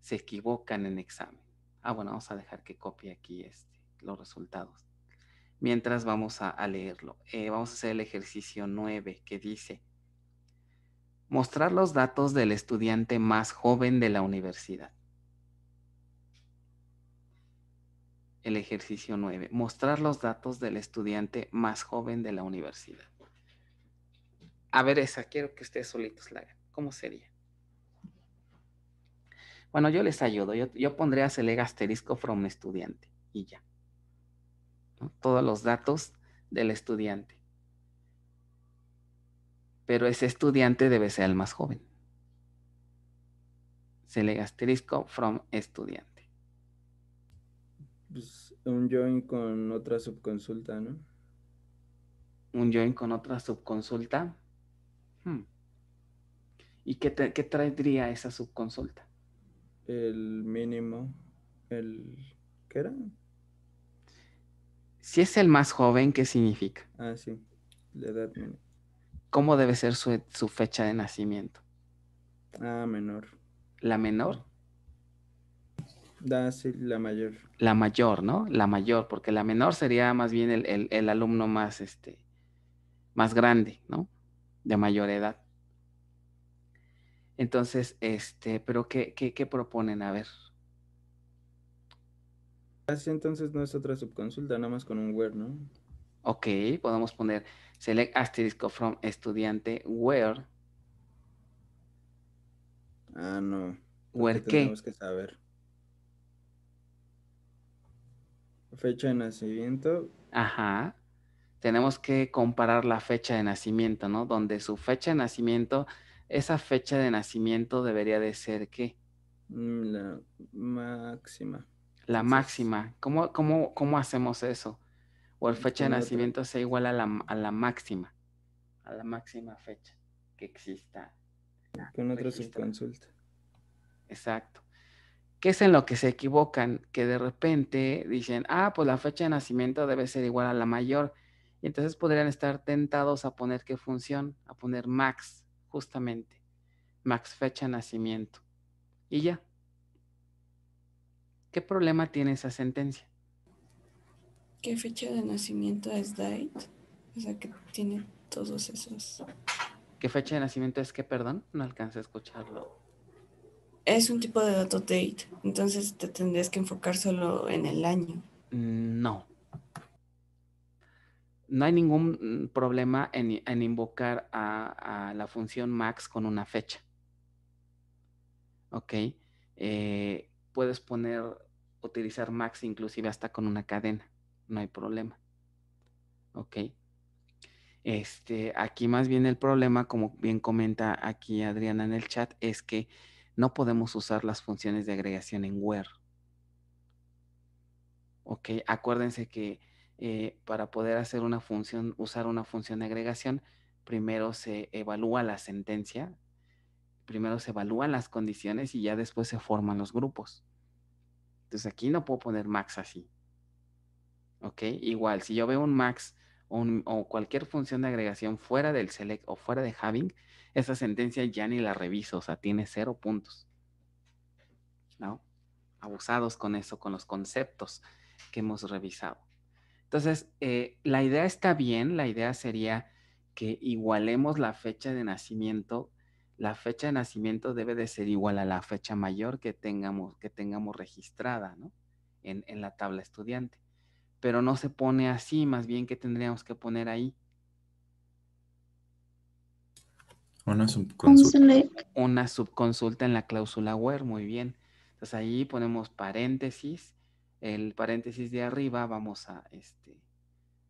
se equivocan en examen. Ah, bueno, vamos a dejar que copie aquí este, los resultados. Mientras vamos a, leerlo. Eh, vamos a hacer el ejercicio 9 que dice, mostrar los datos del estudiante más joven de la universidad. El ejercicio 9, mostrar los datos del estudiante más joven de la universidad. A ver, esa quiero que ustedes solitos la hagan. ¿Cómo sería? Bueno, yo les ayudo. Yo, pondría pondré a asterisco from estudiante y ya. Todos los datos del estudiante. Pero ese estudiante debe ser el más joven. Seleg asterisco from estudiante. Pues, un join con otra subconsulta, ¿no? Un join con otra subconsulta. Hmm. ¿Y qué, qué traería esa subconsulta? el mínimo, el... ¿Qué era? Si es el más joven, ¿qué significa? Ah, sí, la edad mínima. ¿Cómo debe ser su, fecha de nacimiento? Ah, menor. ¿La menor? la mayor. La mayor, ¿no? La mayor, porque la menor sería más bien el, el, el alumno más, este, más grande, ¿no? De mayor edad. Entonces, este, pero ¿qué, qué, proponen? A ver. Así ah, Entonces no es otra subconsulta, nada más con un where, ¿no? Ok, podemos poner select asterisco from estudiante where. Ah, no. ¿Where qué? Tenemos que saber. Fecha de nacimiento. Ajá. Tenemos que comparar la fecha de nacimiento, ¿no? Donde su fecha de nacimiento esa fecha de nacimiento debería de ser qué? Mm, la máxima. La máxima. ¿Cómo, cómo hacemos eso? O la mm, fecha de nacimiento sea igual a la, a la máxima, a la máxima fecha que exista. Con otra Exacto. ¿Qué es en lo que se equivocan? Que de repente dicen, ah, pues la fecha de nacimiento debe ser igual a la mayor. Y entonces podrían estar tentados a poner qué función, a poner max, justamente, max fecha nacimiento. Y ya. ¿Qué problema tiene esa sentencia? ¿Qué fecha de nacimiento es date? O sea, que tiene todos esos. ¿Qué fecha de nacimiento es qué? perdón? No alcancé a escucharlo. Es un tipo de dato date, entonces te tendrías que enfocar solo en el año. Mm, no, no hay ningún problema en, invocar a, la función max con una fecha. ¿Ok? Eh, puedes poner, utilizar max inclusive hasta con una cadena. No hay problema. ¿Ok? Este, aquí más bien el problema, como bien comenta aquí Adriana en el chat, es que no podemos usar las funciones de agregación en where. Ok, acuérdense que eh, para poder hacer una función, usar una función de agregación, primero se evalúa la sentencia, primero se evalúan las condiciones y ya después se forman los grupos. Entonces aquí no puedo poner max así. ¿Ok? Igual, si yo veo un max o cualquier función de agregación fuera del select o fuera de having, esa sentencia ya ni la reviso, o sea, tiene cero puntos. ¿No? Abusados con eso, con los conceptos que hemos revisado. Entonces, eh, la idea está bien, la idea sería que igualemos la fecha de nacimiento. La fecha de nacimiento debe de ser igual a la fecha mayor que tengamos, que tengamos registrada ¿no? en, la tabla estudiante. Pero no se pone así, más bien que tendríamos que poner ahí. Una subconsulta. Una subconsulta en la cláusula where, muy bien. Entonces ahí ponemos paréntesis el paréntesis de arriba vamos a, este,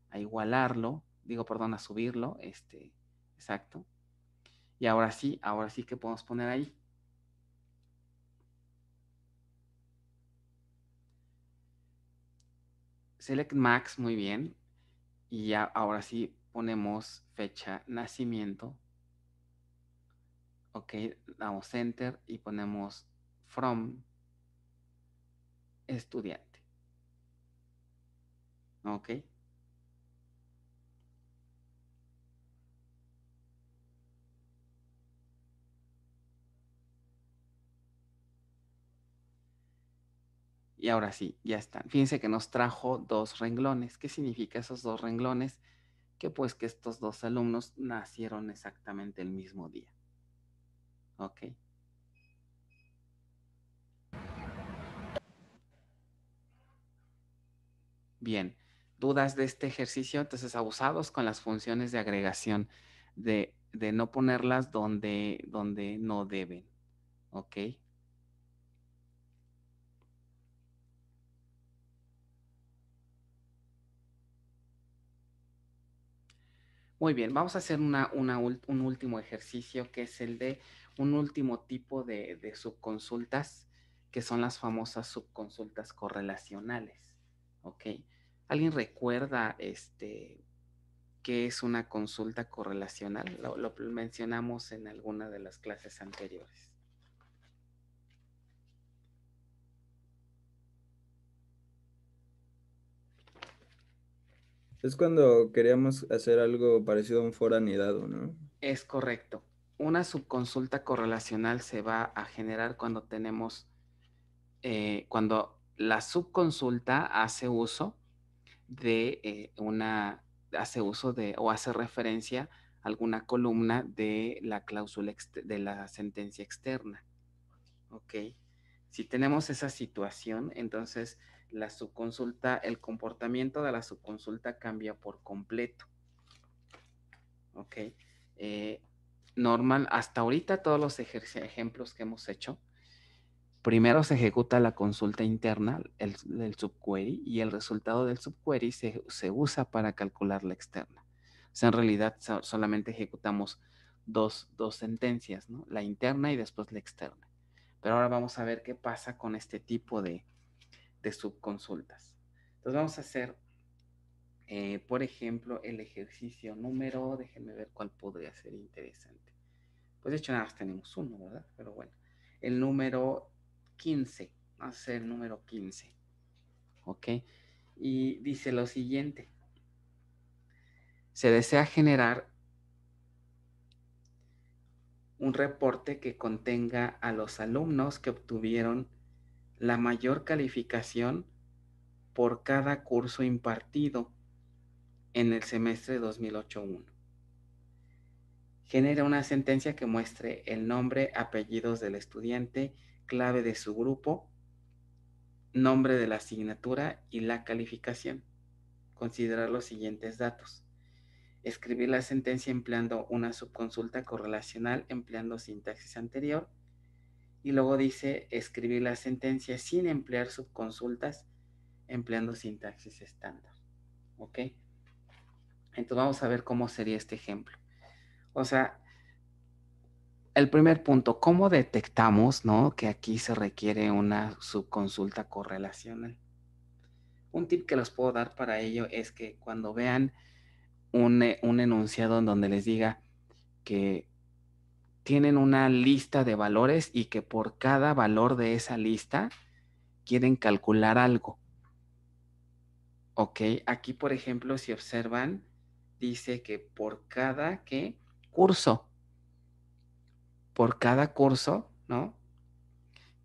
a igualarlo, digo, perdón, a subirlo, este, exacto. Y ahora sí, ahora sí que podemos poner ahí. Select Max, muy bien. Y ahora sí ponemos fecha nacimiento. Ok, damos Enter y ponemos From estudiante. Ok. Y ahora sí, ya están. Fíjense que nos trajo dos renglones. ¿Qué significa esos dos renglones? Que pues que estos dos alumnos nacieron exactamente el mismo día. ¿Ok? Bien dudas de este ejercicio, entonces abusados con las funciones de agregación, de, no ponerlas donde, donde no deben. ¿Ok? Muy bien, vamos a hacer una, una, un último ejercicio que es el de un último tipo de, de subconsultas, que son las famosas subconsultas correlacionales. ¿Ok? ¿Alguien recuerda este, qué es una consulta correlacional? Lo, mencionamos en alguna de las clases anteriores. Es cuando queríamos hacer algo parecido a un foranidado, ¿no? Es correcto. Una subconsulta correlacional se va a generar cuando tenemos, eh, cuando la subconsulta hace uso de eh, una, hace uso de o hace referencia a alguna columna de la cláusula de la sentencia externa. Ok. Si tenemos esa situación, entonces la subconsulta, el comportamiento de la subconsulta cambia por completo. Ok. Eh, normal, hasta ahorita todos los ejemplos que hemos hecho Primero se ejecuta la consulta interna el, del subquery y el resultado del subquery se, se, usa para calcular la externa. O sea, en realidad solamente ejecutamos dos, sentencias, ¿no? la interna y después la externa. Pero ahora vamos a ver qué pasa con este tipo de, de subconsultas. Entonces vamos a hacer, eh, por ejemplo, el ejercicio número, déjenme ver cuál podría ser interesante. Pues de hecho nada más tenemos uno, ¿verdad? Pero bueno, el número 15, va a ser el número 15. ¿Ok? Y dice lo siguiente. Se desea generar un reporte que contenga a los alumnos que obtuvieron la mayor calificación por cada curso impartido en el semestre 2008-1. Genera una sentencia que muestre el nombre, apellidos del estudiante, clave de su grupo, nombre de la asignatura y la calificación. Considerar los siguientes datos. Escribir la sentencia empleando una subconsulta correlacional empleando sintaxis anterior. Y luego dice escribir la sentencia sin emplear subconsultas empleando sintaxis estándar. ¿Ok? Entonces vamos a ver cómo sería este ejemplo. O sea, el primer punto, ¿cómo detectamos ¿no? que aquí se requiere una subconsulta correlacional? Un tip que les puedo dar para ello es que cuando vean eh, un, enunciado en donde les diga que tienen una lista de valores y que por cada valor de esa lista quieren calcular algo. Ok, aquí por ejemplo, si observan, dice que por cada curso, por cada curso, ¿no?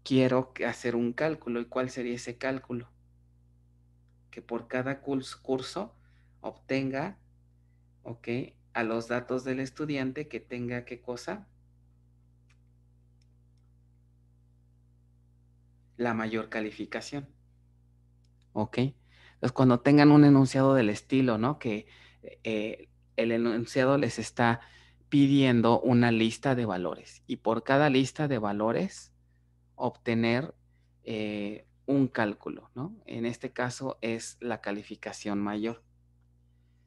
Quiero hacer un cálculo. ¿Y cuál sería ese cálculo? Que por cada curso obtenga, ¿ok? A los datos del estudiante que tenga qué cosa? La mayor calificación. ¿Ok? Entonces, cuando tengan un enunciado del estilo, ¿no? Que eh, el enunciado les está pidiendo una lista de valores y por cada lista de valores obtener eh, un cálculo, ¿no? En este caso es la calificación mayor.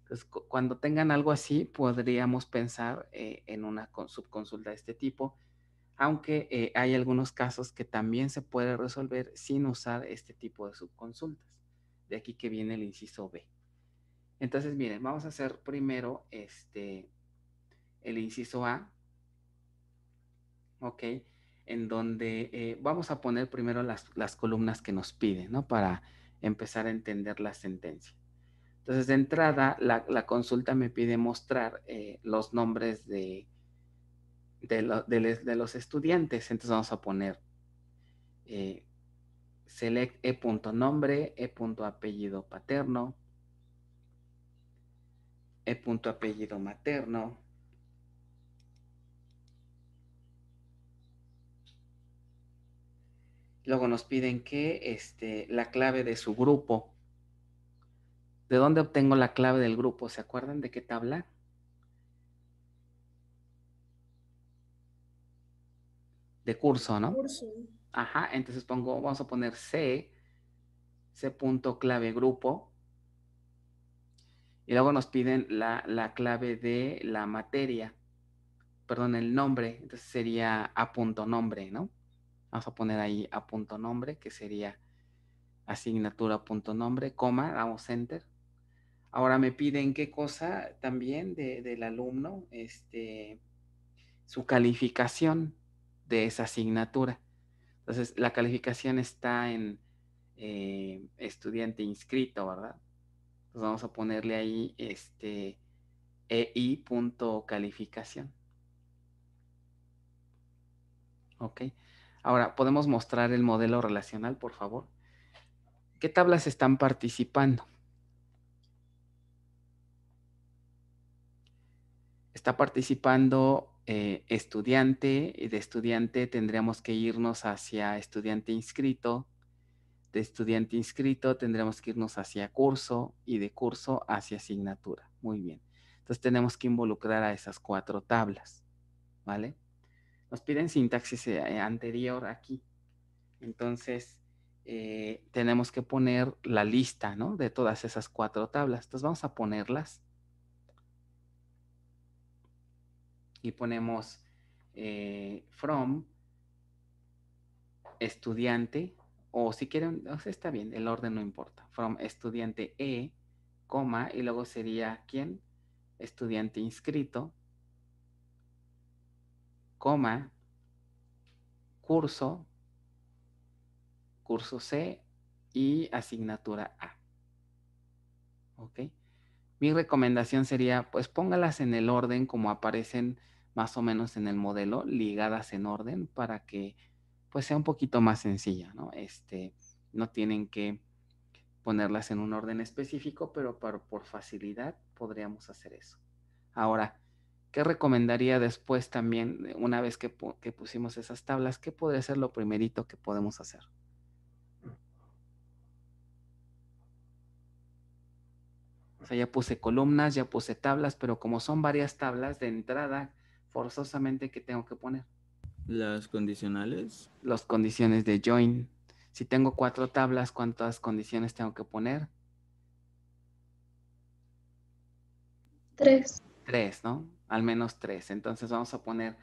Entonces, cuando tengan algo así, podríamos pensar eh, en una subconsulta de este tipo, aunque eh, hay algunos casos que también se puede resolver sin usar este tipo de subconsultas. De aquí que viene el inciso B. Entonces, miren, vamos a hacer primero este, el inciso A, ¿ok? En donde eh, vamos a poner primero las, columnas que nos piden ¿no? Para empezar a entender la sentencia. Entonces, de entrada, la, consulta me pide mostrar eh, los nombres de, de, los estudiantes. Entonces vamos a poner eh, select e.nombre, e.apellido paterno, e.apellido materno, Luego nos piden que este, la clave de su grupo. ¿De dónde obtengo la clave del grupo? ¿Se acuerdan de qué tabla? De curso, ¿no? Curso. Ajá, entonces pongo, vamos a poner C, C punto clave grupo. Y luego nos piden la, clave de la materia, perdón, el nombre. Entonces sería A punto nombre, ¿no? Vamos a poner ahí a punto nombre, que sería asignatura punto nombre, coma, damos enter. Ahora me piden qué cosa también del alumno, este, su calificación de esa asignatura. Entonces, la calificación está en eh, estudiante inscrito, ¿verdad? Entonces pues vamos a ponerle ahí este e calificación. Ok. Ahora, ¿podemos mostrar el modelo relacional, por favor? ¿Qué tablas están participando? Está participando eh, estudiante, y de estudiante tendríamos que irnos hacia estudiante inscrito, de estudiante inscrito tendríamos que irnos hacia curso y de curso hacia asignatura. Muy bien. Entonces tenemos que involucrar a esas cuatro tablas, ¿vale? nos piden sintaxis eh, eh, anterior aquí. Entonces, eh, tenemos que poner la lista, ¿no? De todas esas cuatro tablas. Entonces, vamos a ponerlas. Y ponemos from estudiante, o si quieren, está bien, el orden no importa. From estudiante E, coma, y luego sería, ¿quién? Estudiante inscrito, coma, curso, curso C y asignatura A. ¿Ok? Mi recomendación sería, pues póngalas en el orden como aparecen más o menos en el modelo, ligadas en orden para que pues sea un poquito más sencilla, ¿no? Este, no tienen que ponerlas en un orden específico, pero por, por facilidad podríamos hacer eso. Ahora, ¿Qué recomendaría después también, eh, una vez que, pusimos esas tablas, qué podría ser lo primerito que podemos hacer? O sea, ya puse columnas, ya puse tablas, pero como son varias tablas de entrada, forzosamente, ¿qué tengo que poner? Las condicionales. Las condiciones de join. Si tengo cuatro tablas, ¿cuántas condiciones tengo que poner? Tres. Tres, ¿no? al menos tres. Entonces vamos a poner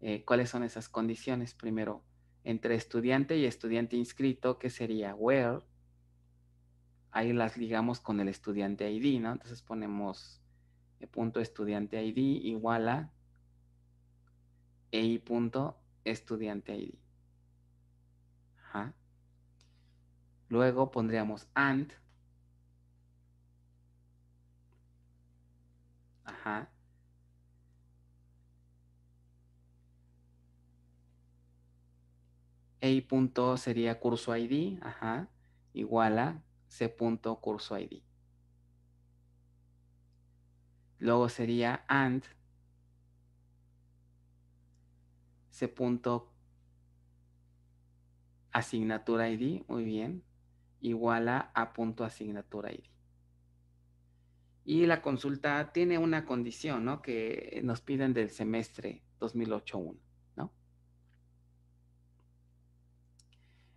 eh, cuáles son esas condiciones. Primero, entre estudiante y estudiante inscrito, que sería where. Ahí las ligamos con el estudiante ID, ¿no? Entonces ponemos eh, punto estudiante ID igual a e punto estudiante ID. Ajá. Luego pondríamos AND. Ajá. A punto sería curso ID, ajá, igual a C punto curso ID. Luego sería AND C punto asignatura ID, muy bien, igual a A punto asignatura ID. Y la consulta tiene una condición, ¿no? Que nos piden del semestre 2008-1.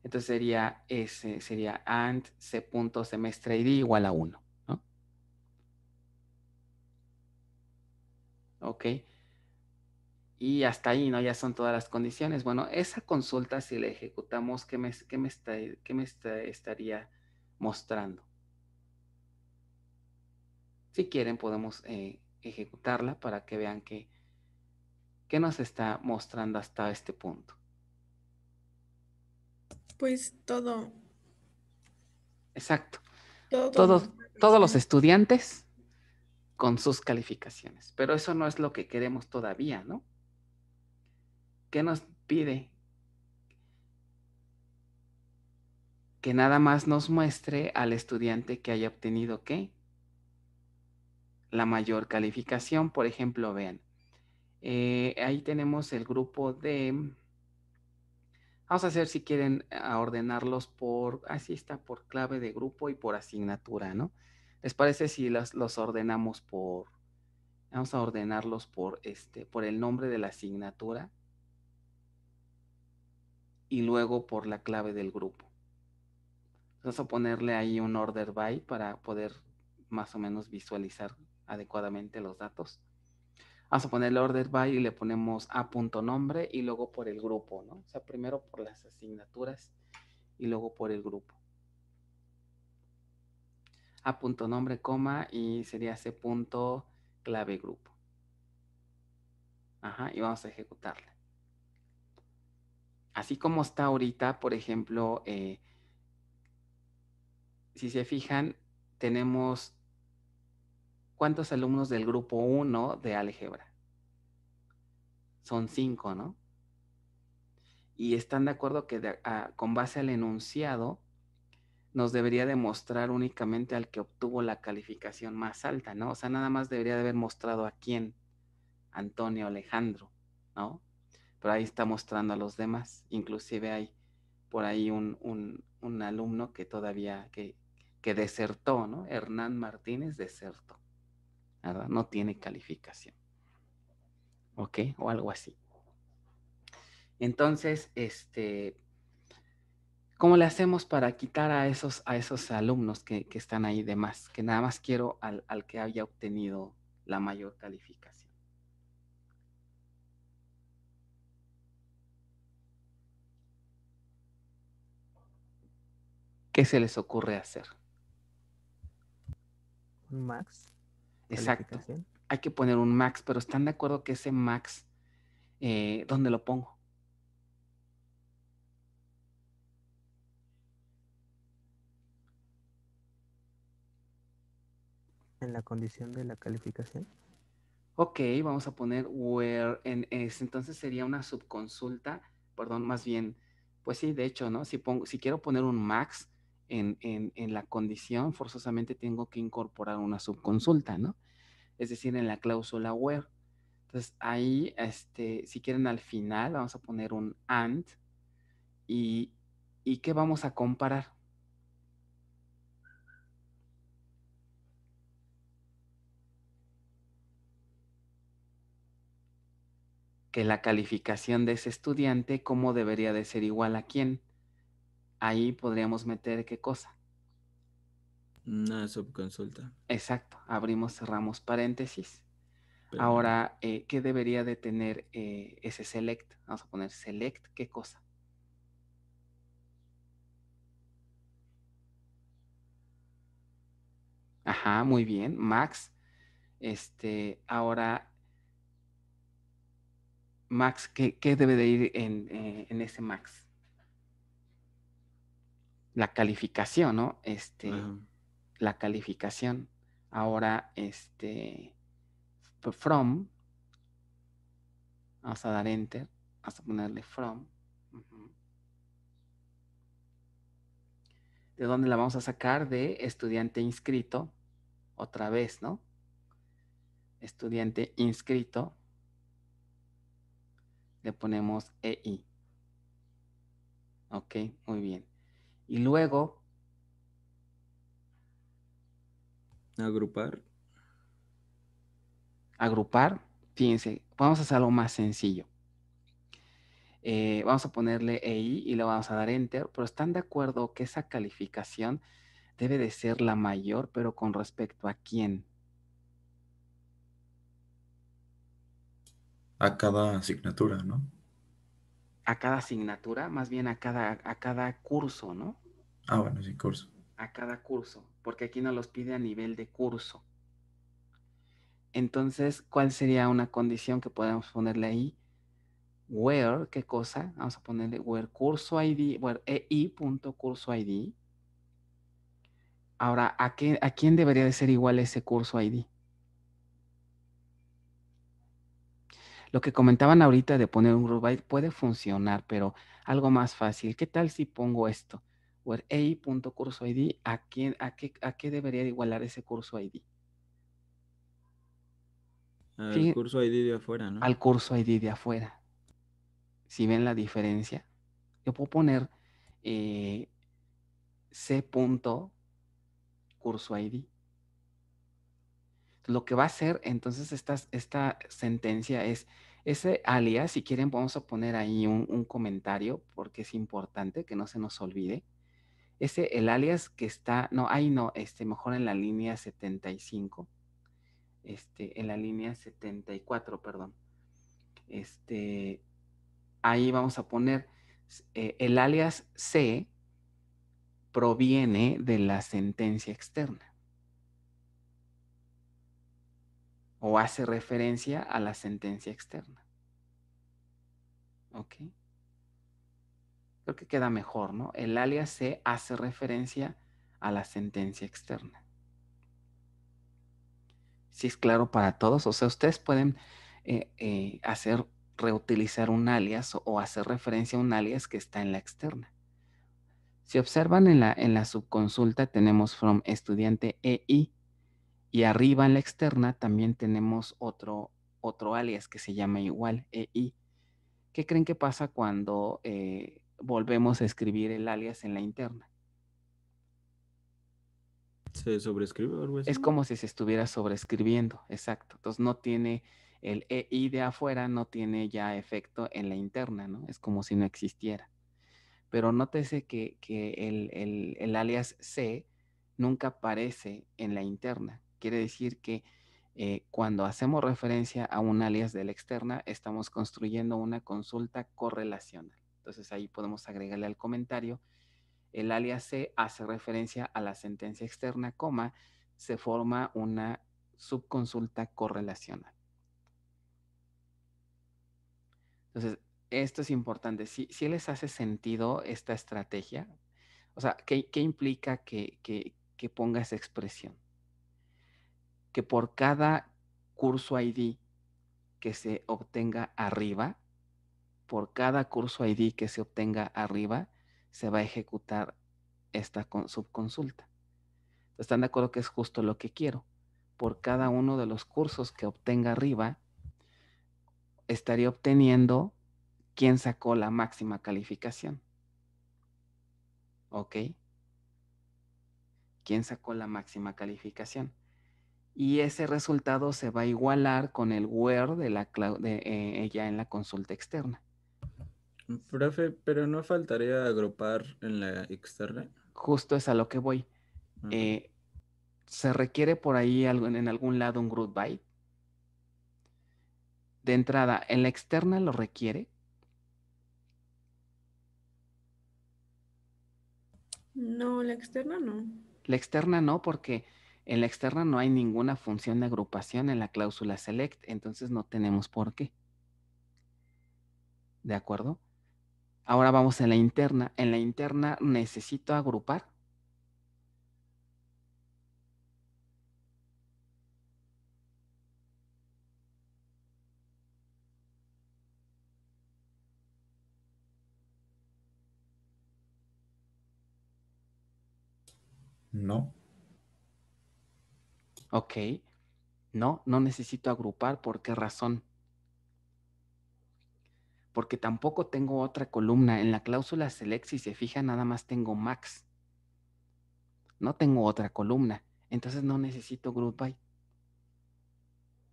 Entonces sería ese sería and C.semestre ID igual a 1. Ok. Y hasta ahí, ¿no? Ya son todas las condiciones. Bueno, esa consulta si la ejecutamos, ¿qué me, qué me, está, me estaría mostrando? Si quieren, podemos eh, ejecutarla para que vean qué que nos está mostrando hasta este punto. Pues todo. Exacto. todos, todos los estudiantes con sus calificaciones. Pero eso no es lo que queremos todavía, ¿no? ¿Qué nos pide? Que nada más nos muestre al estudiante que haya obtenido qué? La mayor calificación, por ejemplo, vean. Eh, ahí tenemos el grupo de Vamos a hacer si quieren a ordenarlos por, así ah, está, por clave de grupo y por asignatura, ¿no? ¿Les parece si los, los ordenamos por, vamos a ordenarlos por, este, por el nombre de la asignatura y luego por la clave del grupo? Vamos a ponerle ahí un order by para poder más o menos visualizar adecuadamente los datos. Vamos a el order by y le ponemos a punto nombre y luego por el grupo, ¿no? O sea, primero por las asignaturas y luego por el grupo. A punto nombre, coma y sería ese punto clave grupo. Ajá, y vamos a ejecutarla. Así como está ahorita, por ejemplo, eh, si se fijan, tenemos ¿Cuántos alumnos del grupo 1 de álgebra? Son cinco, ¿no? Y están de acuerdo que ah, con base al enunciado nos debería demostrar únicamente al que obtuvo la calificación más alta, ¿no? O sea, nada más debería de haber mostrado a quién, Antonio Alejandro, ¿no? Pero ahí está mostrando a los demás. Inclusive hay por ahí un, alumno que todavía, que, que desertó, ¿no? Hernán Martínez desertó no tiene calificación. ¿Ok? O algo así. Entonces, este, ¿cómo le hacemos para quitar a esos, a esos alumnos que, están ahí de más? Que nada más quiero al, al que haya obtenido la mayor calificación. ¿Qué se les ocurre hacer? Max. Exacto. Hay que poner un max, pero ¿están de acuerdo que ese max, eh, ¿dónde lo pongo? En la condición de la calificación. Ok, vamos a poner where en ese. Entonces sería una subconsulta, perdón, más bien, pues sí, de hecho, ¿no? Si, pongo, si quiero poner un max en la condición, forzosamente tengo que incorporar una subconsulta, ¿no? es decir, en la cláusula where. Entonces ahí, este, si quieren al final, vamos a poner un and y, y qué vamos a comparar. que la calificación de ese estudiante, cómo debería de ser igual a quién. Ahí podríamos meter qué cosa. Una subconsulta. Exacto, abrimos, cerramos paréntesis. Ahora, eh, ¿qué debería de tener eh, ese select? Vamos a poner select, ¿qué cosa? Ajá, muy bien, Max. Este, ahora, Max, ¿qué, debe de ir eh, en, ese Max? La calificación, ¿no? Este, la calificación. Ahora, este, from, vamos a dar enter, vamos a ponerle from. ¿De dónde la vamos a sacar? De estudiante inscrito, otra vez, ¿no? Estudiante inscrito, le ponemos EI. Ok, muy bien. Y luego Agrupar. Agrupar. Fíjense, vamos a hacer hacerlo más sencillo. Eh, vamos a ponerle EI y le vamos a dar Enter, pero están de acuerdo que esa calificación debe de ser la mayor, pero con respecto a quién. A cada asignatura, ¿no? A cada asignatura, más bien a cada, a cada curso, ¿no? Ah, bueno, sí, curso cada curso, porque aquí nos los pide a nivel de curso. Entonces, ¿cuál sería una condición que podemos ponerle ahí? Where, ¿qué cosa? Vamos a ponerle where curso ID, where e curso ID. Ahora, ¿a, qué, ¿a quién debería de ser igual ese curso ID? Lo que comentaban ahorita de poner un group puede funcionar, pero algo más fácil. ¿Qué tal si pongo esto? Where pues, ¿a, a, qué, ¿a qué debería igualar ese curso ID? Al curso ID de afuera, ¿no? Al curso ID de afuera. Si ven la diferencia, yo puedo poner eh, ID. Lo que va a hacer entonces esta, esta sentencia es ese alias, si quieren, vamos a poner ahí un comentario porque es importante que no se nos olvide. Ese, el alias que está, no, ahí no, este, mejor en la línea 75, este, en la línea 74, perdón. Este, ahí vamos a poner, eh, el alias C proviene de la sentencia externa. O hace referencia a la sentencia externa. ¿Ok? creo que queda mejor, ¿no? El alias se hace referencia a la sentencia externa. Si es claro para todos, o sea, ustedes pueden eh, eh, hacer, reutilizar un alias o, hacer referencia a un alias que está en la externa. Si observan en la, en la subconsulta tenemos from estudiante EI y arriba en la externa también tenemos otro, otro alias que se llama igual EI. ¿Qué creen que pasa cuando eh, volvemos a escribir el alias en la interna. ¿Se sobrescribe? Es como si se estuviera sobrescribiendo exacto. Entonces no tiene el EI de afuera, no tiene ya efecto en la interna, ¿no? Es como si no existiera. Pero nótese que, que el, alias C nunca aparece en la interna. Quiere decir que eh, cuando hacemos referencia a un alias de la externa, estamos construyendo una consulta correlacional. Entonces ahí podemos agregarle al comentario. El alias C hace referencia a la sentencia externa, coma, se forma una subconsulta correlacional. Entonces, esto es importante. Si, si les hace sentido esta estrategia, o sea, ¿qué, implica que, que, que ponga esa expresión? Que por cada curso ID que se obtenga arriba, por cada curso ID que se obtenga arriba, se va a ejecutar esta subconsulta. ¿Están de acuerdo que es justo lo que quiero? Por cada uno de los cursos que obtenga arriba, estaría obteniendo quién sacó la máxima calificación. ¿Ok? ¿Quién sacó la máxima calificación? Y ese resultado se va a igualar con el where de, la, eh, en la consulta externa. Profe, pero no faltaría agrupar en la externa. Justo es a lo que voy. Eh, se requiere por ahí en algún lado un group byte? De entrada, en la externa lo requiere. No, la externa no. La externa no, porque en la externa no hay ninguna función de agrupación en la cláusula select, entonces no tenemos por qué. ¿De acuerdo? Ahora vamos a la interna. En la interna necesito agrupar. No. Ok. No, no necesito agrupar. ¿Por qué razón? porque tampoco tengo otra columna. En la cláusula select, si se fija, nada más tengo max. No tengo otra columna. Entonces no necesito group by.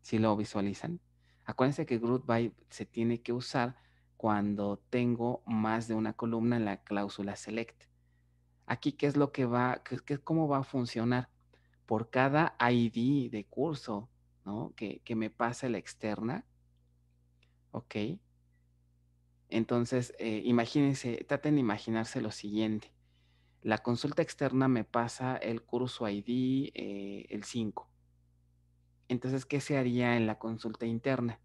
Si lo visualizan. Acuérdense que group by se tiene que usar cuando tengo más de una columna en la cláusula select. Aquí, ¿qué es lo que va, qué, cómo va a funcionar? Por cada ID de curso, ¿no? Que, que me pasa la externa, ¿ok? Entonces, eh, imagínense, traten de imaginarse lo siguiente. La consulta externa me pasa el curso ID, eh, el 5. Entonces, ¿qué se haría en la consulta interna?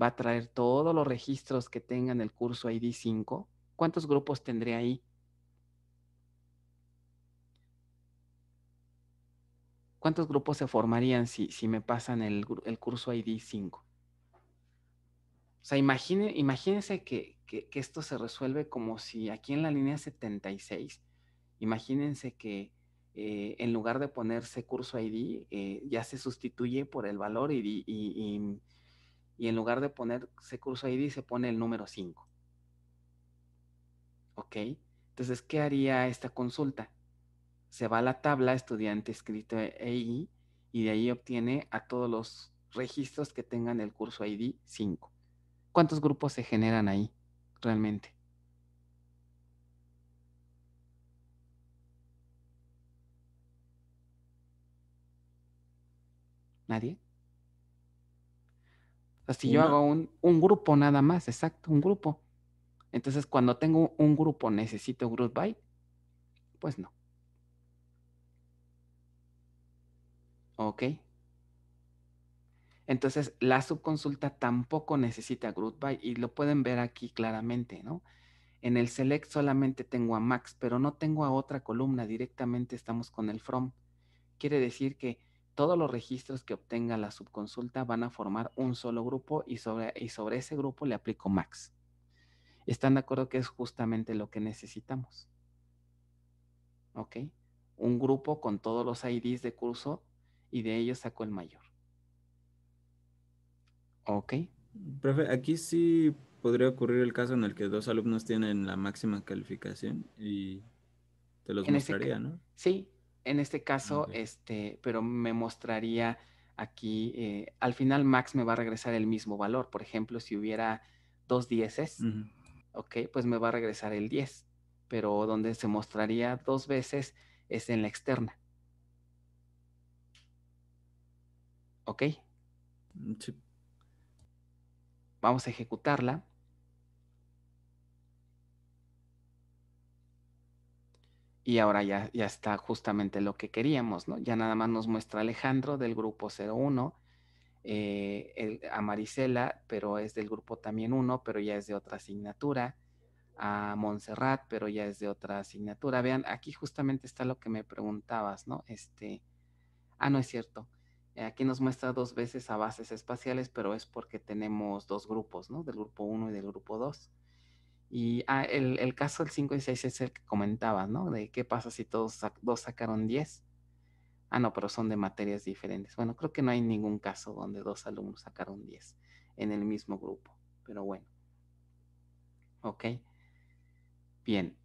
Va a traer todos los registros que tengan el curso ID 5. ¿Cuántos grupos tendría ahí? ¿Cuántos grupos se formarían si, me pasan el, el curso ID 5? O sea, imagine, imagínense que, esto se resuelve como si aquí en la línea 76, imagínense que eh, en lugar de ponerse curso ID, eh, ya se sustituye por el valor ID y, y, y, en lugar de ponerse curso ID se pone el número 5. ¿Ok? Entonces, ¿qué haría esta consulta? Se va a la tabla estudiante escrito EI y de ahí obtiene a todos los registros que tengan el curso ID 5 cuántos grupos se generan ahí realmente. ¿Nadie? si yo hago un, un, grupo nada más, exacto, un grupo. Entonces, cuando tengo un grupo, necesito group by, pues no. Ok, entonces, la subconsulta tampoco necesita group by y lo pueden ver aquí claramente, ¿no? En el select solamente tengo a max, pero no tengo a otra columna, directamente estamos con el from. Quiere decir que todos los registros que obtenga la subconsulta van a formar un solo grupo y sobre, y sobre ese grupo le aplico max. ¿Están de acuerdo que es justamente lo que necesitamos? ¿Ok? Un grupo con todos los IDs de curso y de ellos saco el mayor. Ok. Profe, aquí sí podría ocurrir el caso en el que dos alumnos tienen la máxima calificación y te los este mostraría, ¿no? Sí, en este ah, caso, este, pero me mostraría aquí, eh, al final Max me va a regresar el mismo valor. Por ejemplo, si hubiera dos dieces, ok, pues me va a regresar el 10, pero donde se mostraría dos veces es en la externa. ¿Ok? Mm, sí. Vamos a ejecutarla. Y ahora ya, ya está justamente lo que queríamos, ¿no? Ya nada más nos muestra Alejandro del grupo 01, eh, a Marisela, pero es del grupo también 1, pero ya es de otra asignatura, a Montserrat, pero ya es de otra asignatura. Vean, aquí justamente está lo que me preguntabas, ¿no? Este, ah, no es cierto. Eh, aquí nos muestra dos veces a bases espaciales, pero es porque tenemos dos grupos, ¿no? Del grupo 1 y del grupo 2. Y ah, el, caso del 5 y 6 es el que comentaba, ¿no? De qué pasa si todos dos sacaron 10. Ah, no, pero son de materias diferentes. Bueno, creo que no hay ningún caso donde dos alumnos sacaron 10 en el mismo grupo, pero bueno. Ok. Bien.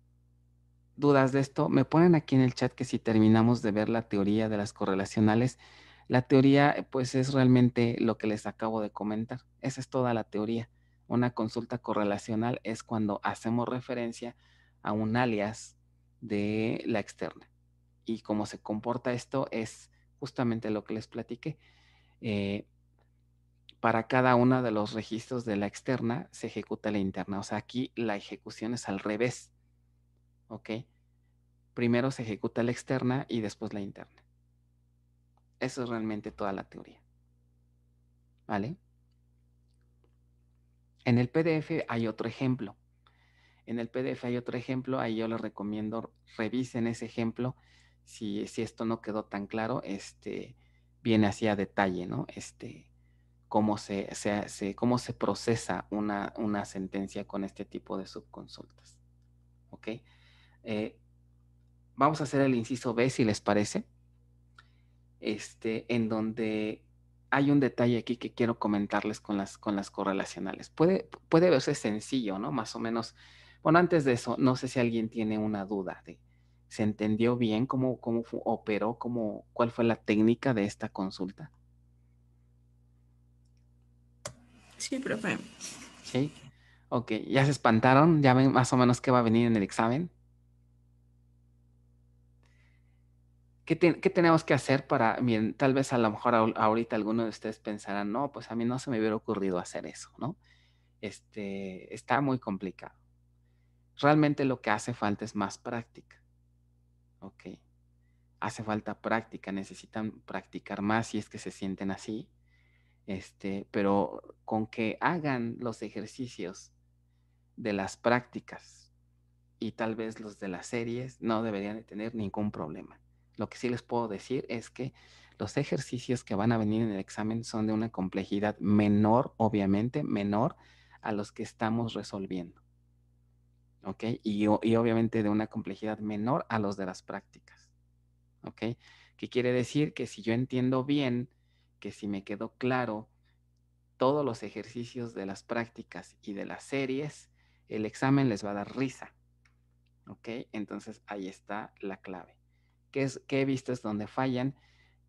¿Dudas de esto? Me ponen aquí en el chat que si terminamos de ver la teoría de las correlacionales, la teoría, eh, pues, es realmente lo que les acabo de comentar. Esa es toda la teoría. Una consulta correlacional es cuando hacemos referencia a un alias de la externa. Y cómo se comporta esto es justamente lo que les platiqué. Eh, para cada uno de los registros de la externa se ejecuta la interna. O sea, aquí la ejecución es al revés. ¿Ok? Primero se ejecuta la externa y después la interna. Eso es realmente toda la teoría. ¿Vale? En el PDF hay otro ejemplo. En el PDF hay otro ejemplo, ahí yo les recomiendo revisen ese ejemplo. Si, si esto no quedó tan claro, este, viene así a detalle, ¿no? Este, cómo se, cómo se procesa una, una, sentencia con este tipo de subconsultas. ¿Ok? Eh, vamos a hacer el inciso B, si les parece este, en donde hay un detalle aquí que quiero comentarles con las, con las correlacionales. Puede, puede verse sencillo, ¿no? Más o menos. Bueno, antes de eso, no sé si alguien tiene una duda de se entendió bien cómo, cómo operó, cuál fue la técnica de esta consulta. Sí, profe. Sí. Ok, ¿ya se espantaron? ¿Ya ven más o menos qué va a venir en el examen? ¿Qué, tenemos que hacer para, miren, tal vez a lo mejor ahorita algunos de ustedes pensarán, no, pues a mí no se me hubiera ocurrido hacer eso, ¿no? Este, está muy complicado. Realmente lo que hace falta es más práctica, ¿ok? Hace falta práctica, necesitan practicar más si es que se sienten así, este, pero con que hagan los ejercicios de las prácticas y tal vez los de las series, no deberían de tener ningún problema lo que sí les puedo decir es que los ejercicios que van a venir en el examen son de una complejidad menor, obviamente, menor a los que estamos resolviendo. ¿Ok? Y, obviamente de una complejidad menor a los de las prácticas. ¿Ok? ¿Qué quiere decir? Que si yo entiendo bien, que si me quedó claro todos los ejercicios de las prácticas y de las series, el examen les va a dar risa. ¿Ok? Entonces ahí está la clave que, he visto es donde fallan,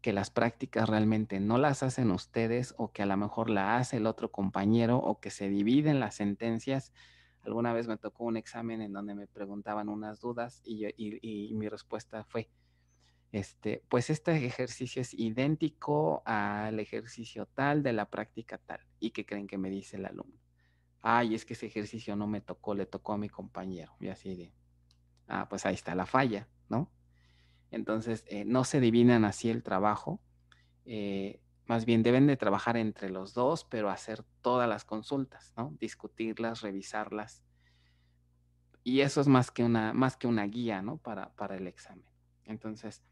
que las prácticas realmente no las hacen ustedes o que a lo mejor la hace el otro compañero o que se dividen las sentencias. Alguna vez me tocó un examen en donde me preguntaban unas dudas y, mi respuesta fue, este, pues este ejercicio es idéntico al ejercicio tal de la práctica tal. ¿Y qué creen que me dice el alumno? Ay, es que ese ejercicio no me tocó, le tocó a mi compañero. Y así de, ah, pues ahí está la falla, ¿no? Entonces, eh, no se divinan así el trabajo. Eh, más bien deben de trabajar entre los dos, pero hacer todas las consultas, ¿no? Discutirlas, revisarlas. Y eso es más que una, más que una guía, ¿no? Para, el examen. Entonces,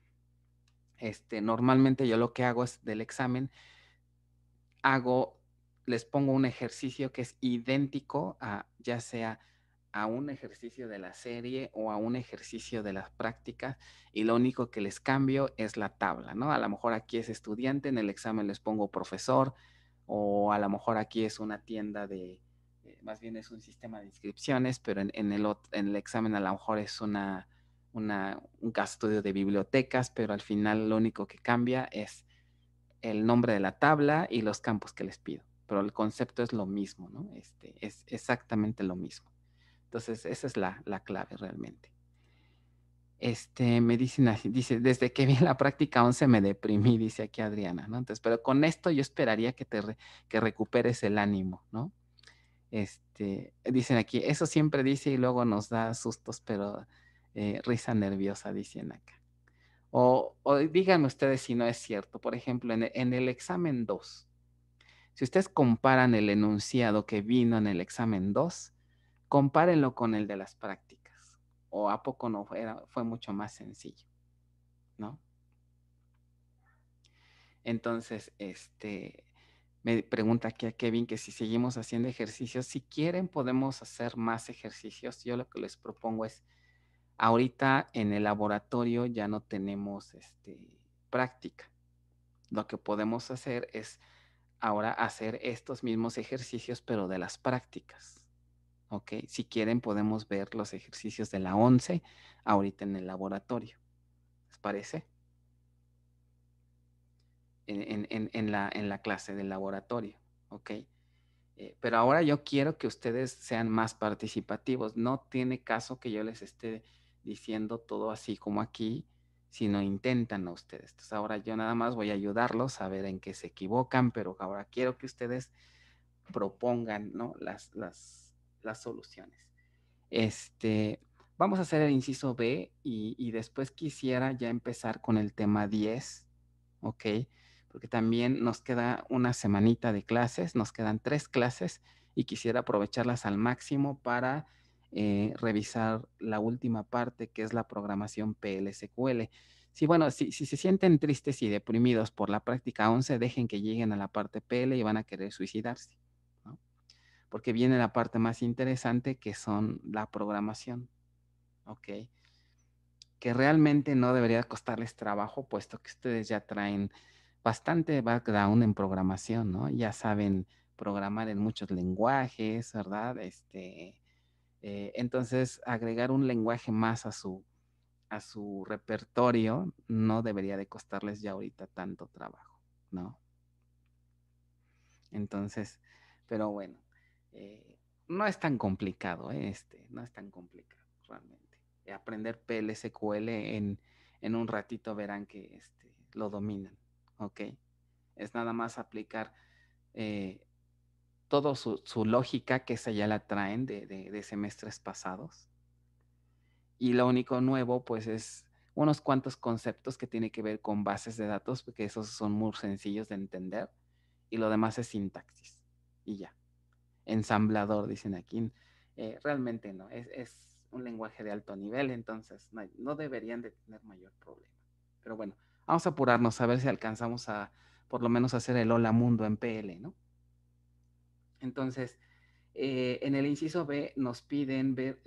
este, normalmente yo lo que hago es del examen, hago, les pongo un ejercicio que es idéntico a ya sea a un ejercicio de la serie o a un ejercicio de las prácticas y lo único que les cambio es la tabla, ¿no? A lo mejor aquí es estudiante, en el examen les pongo profesor o a lo mejor aquí es una tienda de, eh, más bien es un sistema de inscripciones, pero en, el, en el, examen a lo mejor es una, una, un estudio de bibliotecas, pero al final lo único que cambia es el nombre de la tabla y los campos que les pido. Pero el concepto es lo mismo, ¿no? Este, es exactamente lo mismo. Entonces, esa es la, clave realmente. Este, me dicen así, dice, desde que vi la práctica 11 me deprimí, dice aquí Adriana, ¿no? Entonces, pero con esto yo esperaría que te que recuperes el ánimo, ¿no? Este, dicen aquí, eso siempre dice y luego nos da sustos, pero eh, risa nerviosa, dicen acá. O, o, díganme ustedes si no es cierto. Por ejemplo, en, en el examen 2, si ustedes comparan el enunciado que vino en el examen 2 compárenlo con el de las prácticas. ¿O a poco no fue, fue mucho más sencillo? ¿No? Entonces, este, me pregunta aquí a Kevin que si seguimos haciendo ejercicios, si quieren podemos hacer más ejercicios. Yo lo que les propongo es, ahorita en el laboratorio ya no tenemos este, práctica. Lo que podemos hacer es ahora hacer estos mismos ejercicios, pero de las prácticas. ¿ok? Si quieren podemos ver los ejercicios de la 11 ahorita en el laboratorio. ¿Les parece? En, la, clase del laboratorio, ¿ok? Eh, pero ahora yo quiero que ustedes sean más participativos. No tiene caso que yo les esté diciendo todo así como aquí, sino intentan ustedes. Entonces ahora yo nada más voy a ayudarlos a ver en qué se equivocan, pero ahora quiero que ustedes propongan, las las soluciones. Este, vamos a hacer el inciso B y, después quisiera ya empezar con el tema 10, ¿ok? Porque también nos queda una semanita de clases, nos quedan tres clases y quisiera aprovecharlas al máximo para eh, revisar la última parte que es la programación PLSQL. bueno, si, si, se sienten tristes y deprimidos por la práctica 11, dejen que lleguen a la parte PL y van a querer suicidarse porque viene la parte más interesante que son la programación. ¿Ok? Que realmente no debería costarles trabajo, puesto que ustedes ya traen bastante background en programación, ¿no? Ya saben programar en muchos lenguajes, ¿verdad? Este, eh, entonces, agregar un lenguaje más a su, a su repertorio no debería de costarles ya ahorita tanto trabajo, ¿no? Entonces, pero bueno, eh, no es tan complicado, ¿eh? este, no es tan complicado realmente. Eh, aprender PLSQL en, en un ratito verán que este, lo dominan, ¿ok? Es nada más aplicar toda su, lógica que esa ya la traen de, de semestres pasados. Y lo único nuevo, pues, es unos cuantos conceptos que tiene que ver con bases de datos, porque esos son muy sencillos de entender. Y lo demás es sintaxis. Y ya ensamblador, dicen aquí. Eh, realmente no, es, un lenguaje de alto nivel, entonces no, deberían de tener mayor problema. Pero bueno, vamos a apurarnos a ver si alcanzamos a por lo menos hacer el hola mundo en PL, ¿no? Entonces, eh, en el inciso B nos piden ver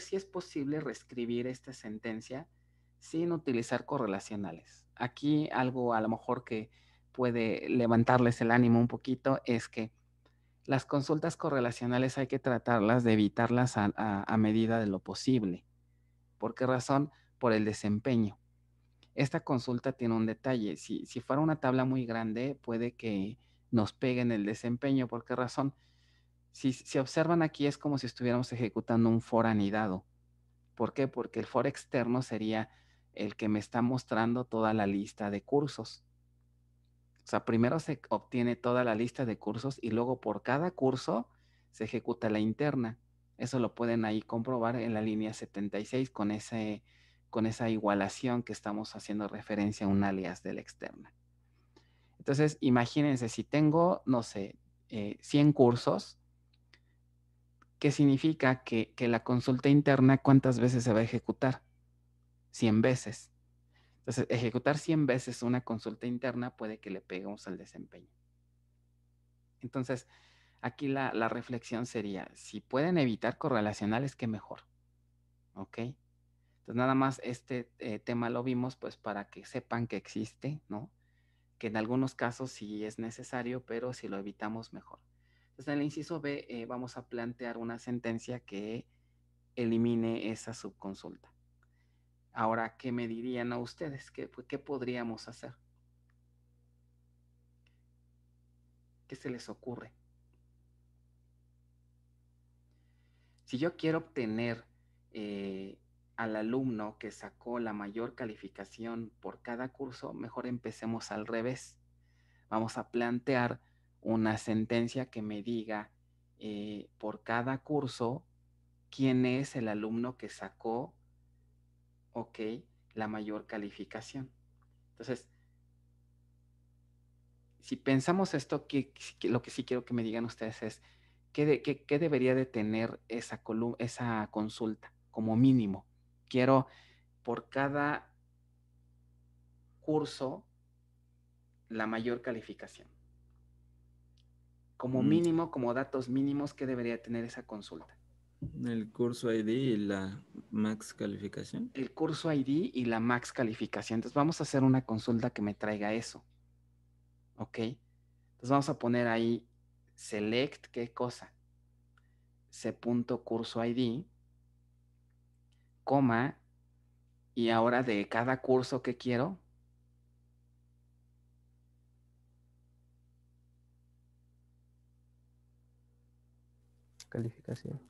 si es posible reescribir esta sentencia sin utilizar correlacionales. Aquí algo a lo mejor que puede levantarles el ánimo un poquito es que las consultas correlacionales hay que tratarlas de evitarlas a, medida de lo posible. ¿Por qué razón? Por el desempeño. Esta consulta tiene un detalle. Si, fuera una tabla muy grande, puede que nos peguen el desempeño. ¿Por qué razón? Si, si observan aquí, es como si estuviéramos ejecutando un for anidado. ¿Por qué? Porque el for externo sería el que me está mostrando toda la lista de cursos. O sea, primero se obtiene toda la lista de cursos y luego por cada curso se ejecuta la interna. Eso lo pueden ahí comprobar en la línea 76 con, con esa igualación que estamos haciendo referencia a un alias de la externa. Entonces, imagínense, si tengo, no sé, 100 eh, cursos, ¿qué significa que, que la consulta interna cuántas veces se va a ejecutar? 100 veces. Entonces, ejecutar 100 veces una consulta interna puede que le peguemos al desempeño. Entonces, aquí la, reflexión sería, si pueden evitar correlacionales, qué mejor. ¿Ok? Entonces, nada más este eh, tema lo vimos pues para que sepan que existe, ¿no? Que en algunos casos sí es necesario, pero si lo evitamos, mejor. Entonces, en el inciso B eh, vamos a plantear una sentencia que elimine esa subconsulta. Ahora, ¿qué me dirían a ustedes? Pues, ¿Qué, podríamos hacer? ¿Qué se les ocurre? Si yo quiero obtener eh, al alumno que sacó la mayor calificación por cada curso, mejor empecemos al revés. Vamos a plantear una sentencia que me diga eh, por cada curso quién es el alumno que sacó ok, la mayor calificación. Entonces, si pensamos esto, lo que sí quiero que me digan ustedes es, ¿qué, debería de tener esa, consulta como mínimo? Quiero, por cada curso, la mayor calificación. Como mm. mínimo, como datos mínimos, ¿qué debería tener esa consulta? El curso ID y la max calificación. El curso ID y la max calificación. Entonces vamos a hacer una consulta que me traiga eso. ¿Ok? Entonces vamos a poner ahí select, ¿qué cosa? ID coma, y ahora de cada curso que quiero. Calificación.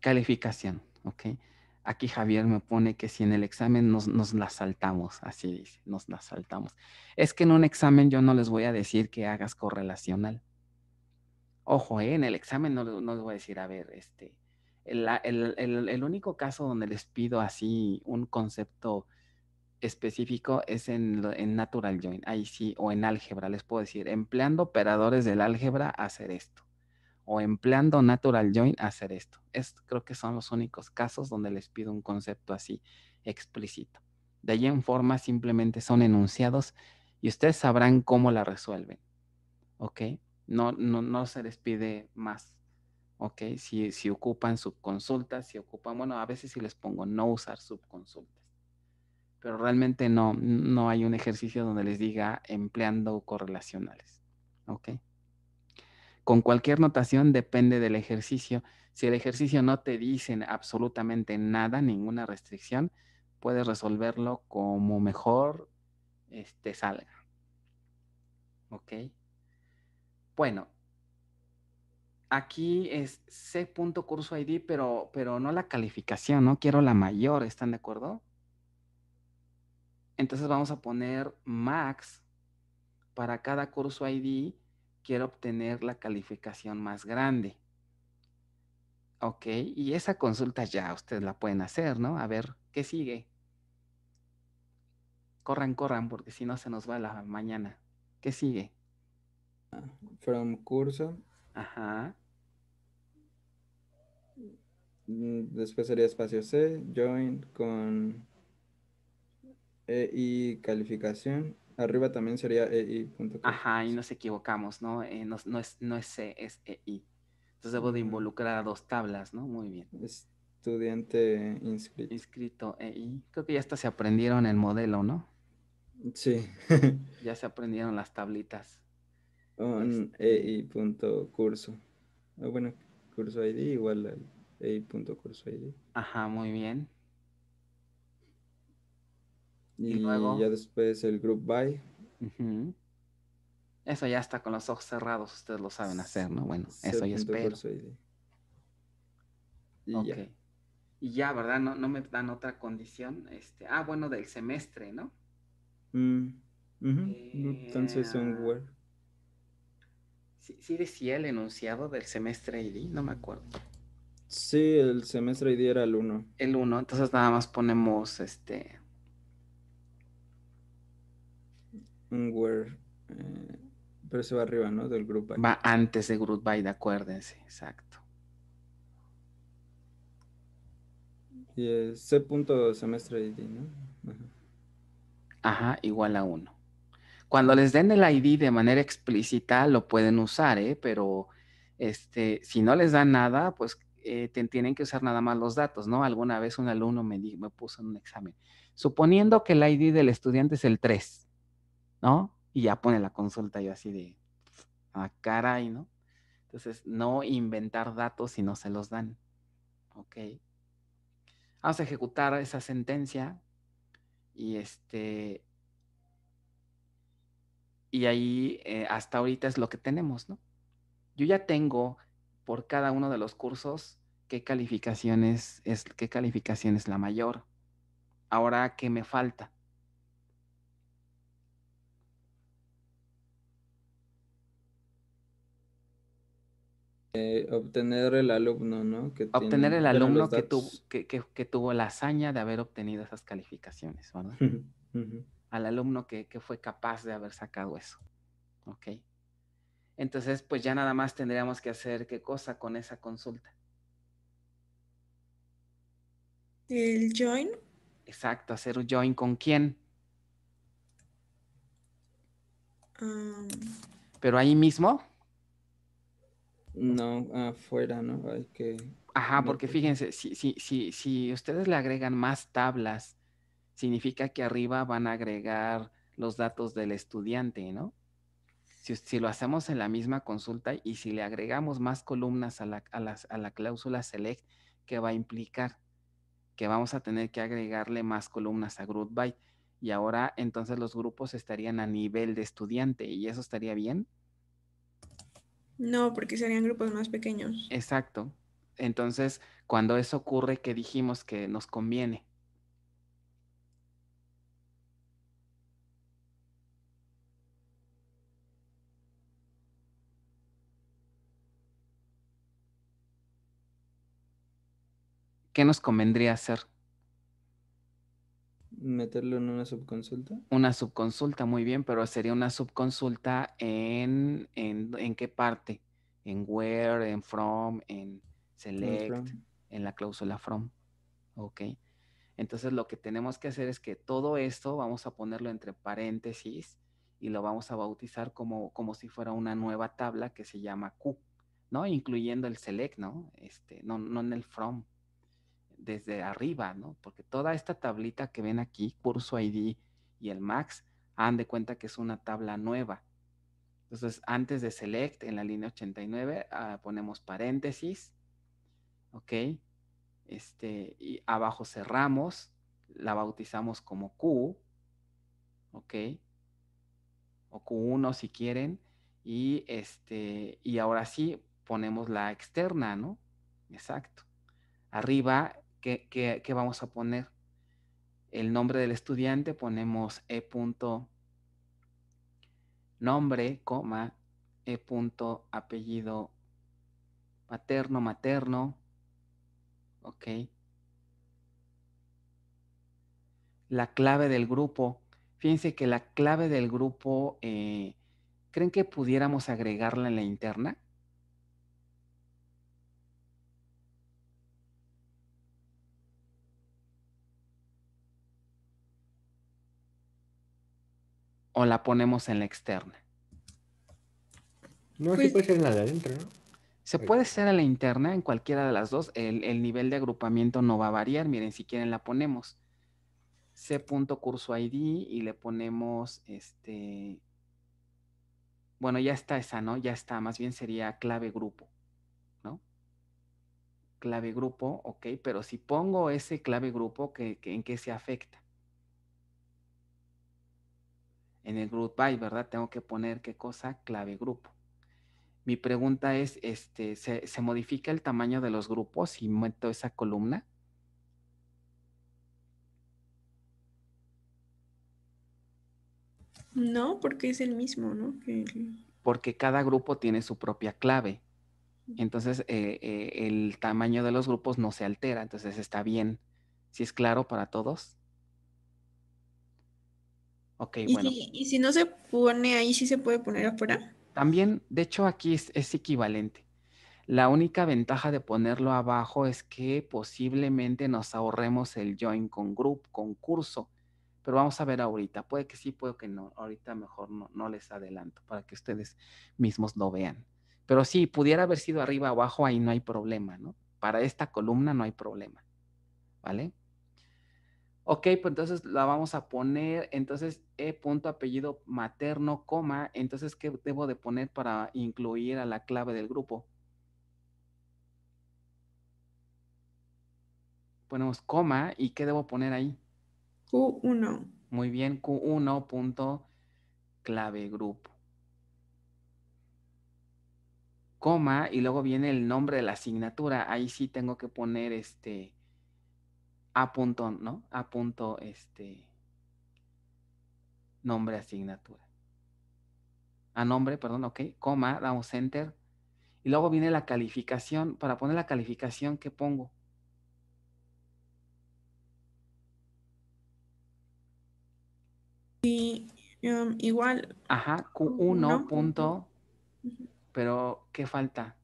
Calificación, ¿ok? Aquí Javier me pone que si en el examen nos, nos la saltamos, así dice, nos la saltamos. Es que en un examen yo no les voy a decir que hagas correlacional. Ojo, ¿eh? en el examen no, les voy a decir, a ver, este, el, único caso donde les pido así un concepto específico es en, en, natural join, ahí sí, o en álgebra, les puedo decir, empleando operadores del álgebra, hacer esto o empleando Natural Join hacer esto. Es, creo que son los únicos casos donde les pido un concepto así explícito. De allí en forma simplemente son enunciados y ustedes sabrán cómo la resuelven. ¿Ok? No, no, no se les pide más. ¿Ok? Si, si ocupan subconsultas, si ocupan, bueno, a veces sí les pongo no usar subconsultas. Pero realmente no, no hay un ejercicio donde les diga empleando correlacionales. ¿Ok? Con cualquier notación depende del ejercicio. Si el ejercicio no te dicen absolutamente nada, ninguna restricción, puedes resolverlo como mejor este, salga. ¿Ok? Bueno, aquí es C. pero, pero no la calificación, no quiero la mayor, ¿están de acuerdo? Entonces vamos a poner max para cada curso ID quiero obtener la calificación más grande. Ok, y esa consulta ya ustedes la pueden hacer, ¿no? A ver, ¿qué sigue? Corran, corran, porque si no se nos va la mañana. ¿Qué sigue? Ah, From curso. Ajá. Mm, después sería espacio C, join con e y calificación arriba también sería EI. Ajá, y nos equivocamos, ¿no? Eh, no, es, no es C, es EI. Entonces debo de involucrar a dos tablas, ¿no? Muy bien. Estudiante inscrito. Inscrito, EI. Creo que ya hasta se aprendieron el modelo, ¿no? Sí. ya se aprendieron las tablitas. EI.curso. Este e, ah, bueno, curso ID igual al EI.curso ID. Ajá, muy bien. Y, ya después el group by. Eso ya está con los ojos cerrados, ustedes lo saben hacer, ¿no? Bueno, eso ya espero. Y ya. Y ya, ¿verdad? No, no me dan otra condición. Este, ah, bueno, del semestre, ¿no? Mm, entonces, eh, un Word. Sí, sí, decía el enunciado del semestre ID, no me acuerdo. Sí, el semestre ID era el 1. El 1, entonces nada más ponemos este Un eh, pero se va arriba, ¿no? Del Group By. Va antes de Group By, de acuérdense, exacto. Y es Semestre ID, ¿no? Ajá. igual a 1. Cuando les den el ID de manera explícita, lo pueden usar, ¿eh? Pero este, si no les dan nada, pues eh, te, tienen que usar nada más los datos, ¿no? Alguna vez un alumno me, me puso en un examen. Suponiendo que el ID del estudiante es el 3, ¿no? Y ya pone la consulta yo así de, ah, caray, ¿no? Entonces, no inventar datos si no se los dan. Ok. Vamos a ejecutar esa sentencia y este. Y ahí eh, hasta ahorita es lo que tenemos, ¿no? Yo ya tengo por cada uno de los cursos qué calificaciones es, qué calificación es la mayor. Ahora, ¿qué me falta? Eh, obtener el alumno, ¿no? Que obtener el alumno que, que, tuvo la hazaña de haber obtenido esas calificaciones, ¿verdad? Al alumno que, fue capaz de haber sacado eso. ¿Ok? Entonces, pues ya nada más tendríamos que hacer qué cosa con esa consulta. El join. Exacto, hacer un join con quién. Ah. Pero ahí mismo no, afuera, ¿no? Hay que... Ajá, porque fíjense, si, si, si, si ustedes le agregan más tablas, significa que arriba van a agregar los datos del estudiante, ¿no? Si, lo hacemos en la misma consulta y si le agregamos más columnas a la, a, a la cláusula select, ¿qué va a implicar? Que vamos a tener que agregarle más columnas a group by. Y ahora entonces los grupos estarían a nivel de estudiante y eso estaría bien. No, porque serían grupos más pequeños. Exacto. Entonces, cuando eso ocurre, ¿qué dijimos que nos conviene? ¿Qué nos convendría hacer? meterlo en una subconsulta? Una subconsulta, muy bien, pero sería una subconsulta en, en, en qué parte? En where, en from, en select, en, la cláusula from. Ok. Entonces lo que tenemos que hacer es que todo esto vamos a ponerlo entre paréntesis y lo vamos a bautizar como, como si fuera una nueva tabla que se llama Q, ¿no? Incluyendo el select, ¿no? Este, no, no en el from desde arriba, ¿no? Porque toda esta tablita que ven aquí, curso ID y el max, han de cuenta que es una tabla nueva. Entonces, antes de select en la línea 89, ah, ponemos paréntesis, ¿ok? Este, y abajo cerramos, la bautizamos como Q, ¿ok? O Q1 si quieren, y, este, y ahora sí ponemos la externa, ¿no? Exacto. Arriba que, vamos a poner. El nombre del estudiante ponemos e. nombre, coma, e. apellido paterno, materno. Ok. La clave del grupo. Fíjense que la clave del grupo, eh, ¿creen que pudiéramos agregarla en la interna? o la ponemos en la externa? No, se pues puede ser en la de adentro, ¿no? Se puede ser en la interna, en cualquiera de las dos. El, nivel de agrupamiento no va a variar. Miren, si quieren la ponemos. C.cursoID y le ponemos este. Bueno, ya está esa, ¿no? Ya está. Más bien sería clave grupo, ¿no? Clave grupo, ok, pero si pongo ese clave grupo, que en qué se afecta? en el group by, ¿verdad? Tengo que poner qué cosa, clave grupo. Mi pregunta es, este, ¿se, modifica el tamaño de los grupos si meto esa columna? No, porque es el mismo, ¿no? Porque cada grupo tiene su propia clave. Entonces, eh, eh, el tamaño de los grupos no se altera, entonces está bien. Si es claro para todos. ¿Y Si, no se pone ahí, sí se puede poner afuera. También, de hecho, aquí es, equivalente. La única ventaja de ponerlo abajo es que posiblemente nos ahorremos el join con group, con curso. Pero vamos a ver ahorita. Puede que sí, puede que no. Ahorita mejor no, no les adelanto para que ustedes mismos lo vean. Pero sí, pudiera haber sido arriba abajo, ahí no hay problema, ¿no? Para esta columna no hay problema. ¿Vale? Ok, pues entonces la vamos a poner, entonces e.apellido materno, coma, entonces ¿qué debo de poner para incluir a la clave del grupo? Ponemos coma y ¿qué debo poner ahí? Q1. Muy bien, q 1clave grupo. Coma y luego viene el nombre de la asignatura, ahí sí tengo que poner este a punto, ¿no? A punto, este, nombre, asignatura. A nombre, perdón, ok, coma, damos enter. Y luego viene la calificación. Para poner la calificación, ¿qué pongo? Sí, um, igual. Ajá, Q1 punto. Pero, ¿qué falta?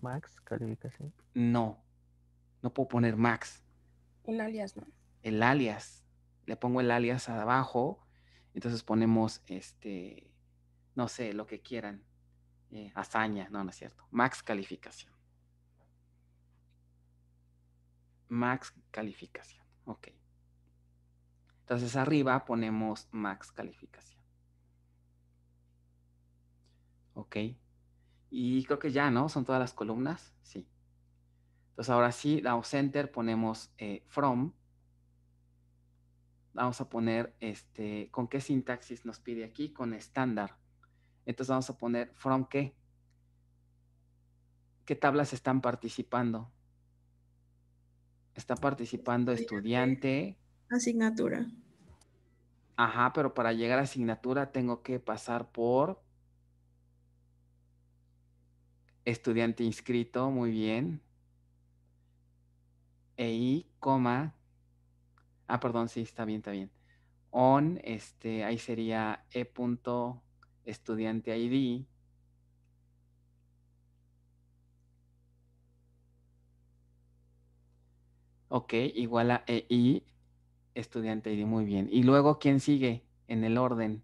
Max, calificación. No, no puedo poner max. Un alias, ¿no? El alias. Le pongo el alias abajo. Entonces ponemos este, no sé, lo que quieran. Eh, hazaña, no, no es cierto. Max calificación. Max calificación. Ok. Entonces arriba ponemos max calificación. Ok. Y creo que ya, ¿no? Son todas las columnas. Sí. Entonces ahora sí, la enter, ponemos eh, from. Vamos a poner, este, ¿con qué sintaxis nos pide aquí? Con estándar. Entonces vamos a poner from qué. ¿Qué tablas están participando? Está participando estudiante. Asignatura. Ajá, pero para llegar a asignatura tengo que pasar por estudiante inscrito, muy bien. EI, Ah, perdón, sí, está bien, está bien. On, este, ahí sería E. Estudiante ID. Ok, igual a EI, estudiante ID, muy bien. Y luego, ¿quién sigue en el orden?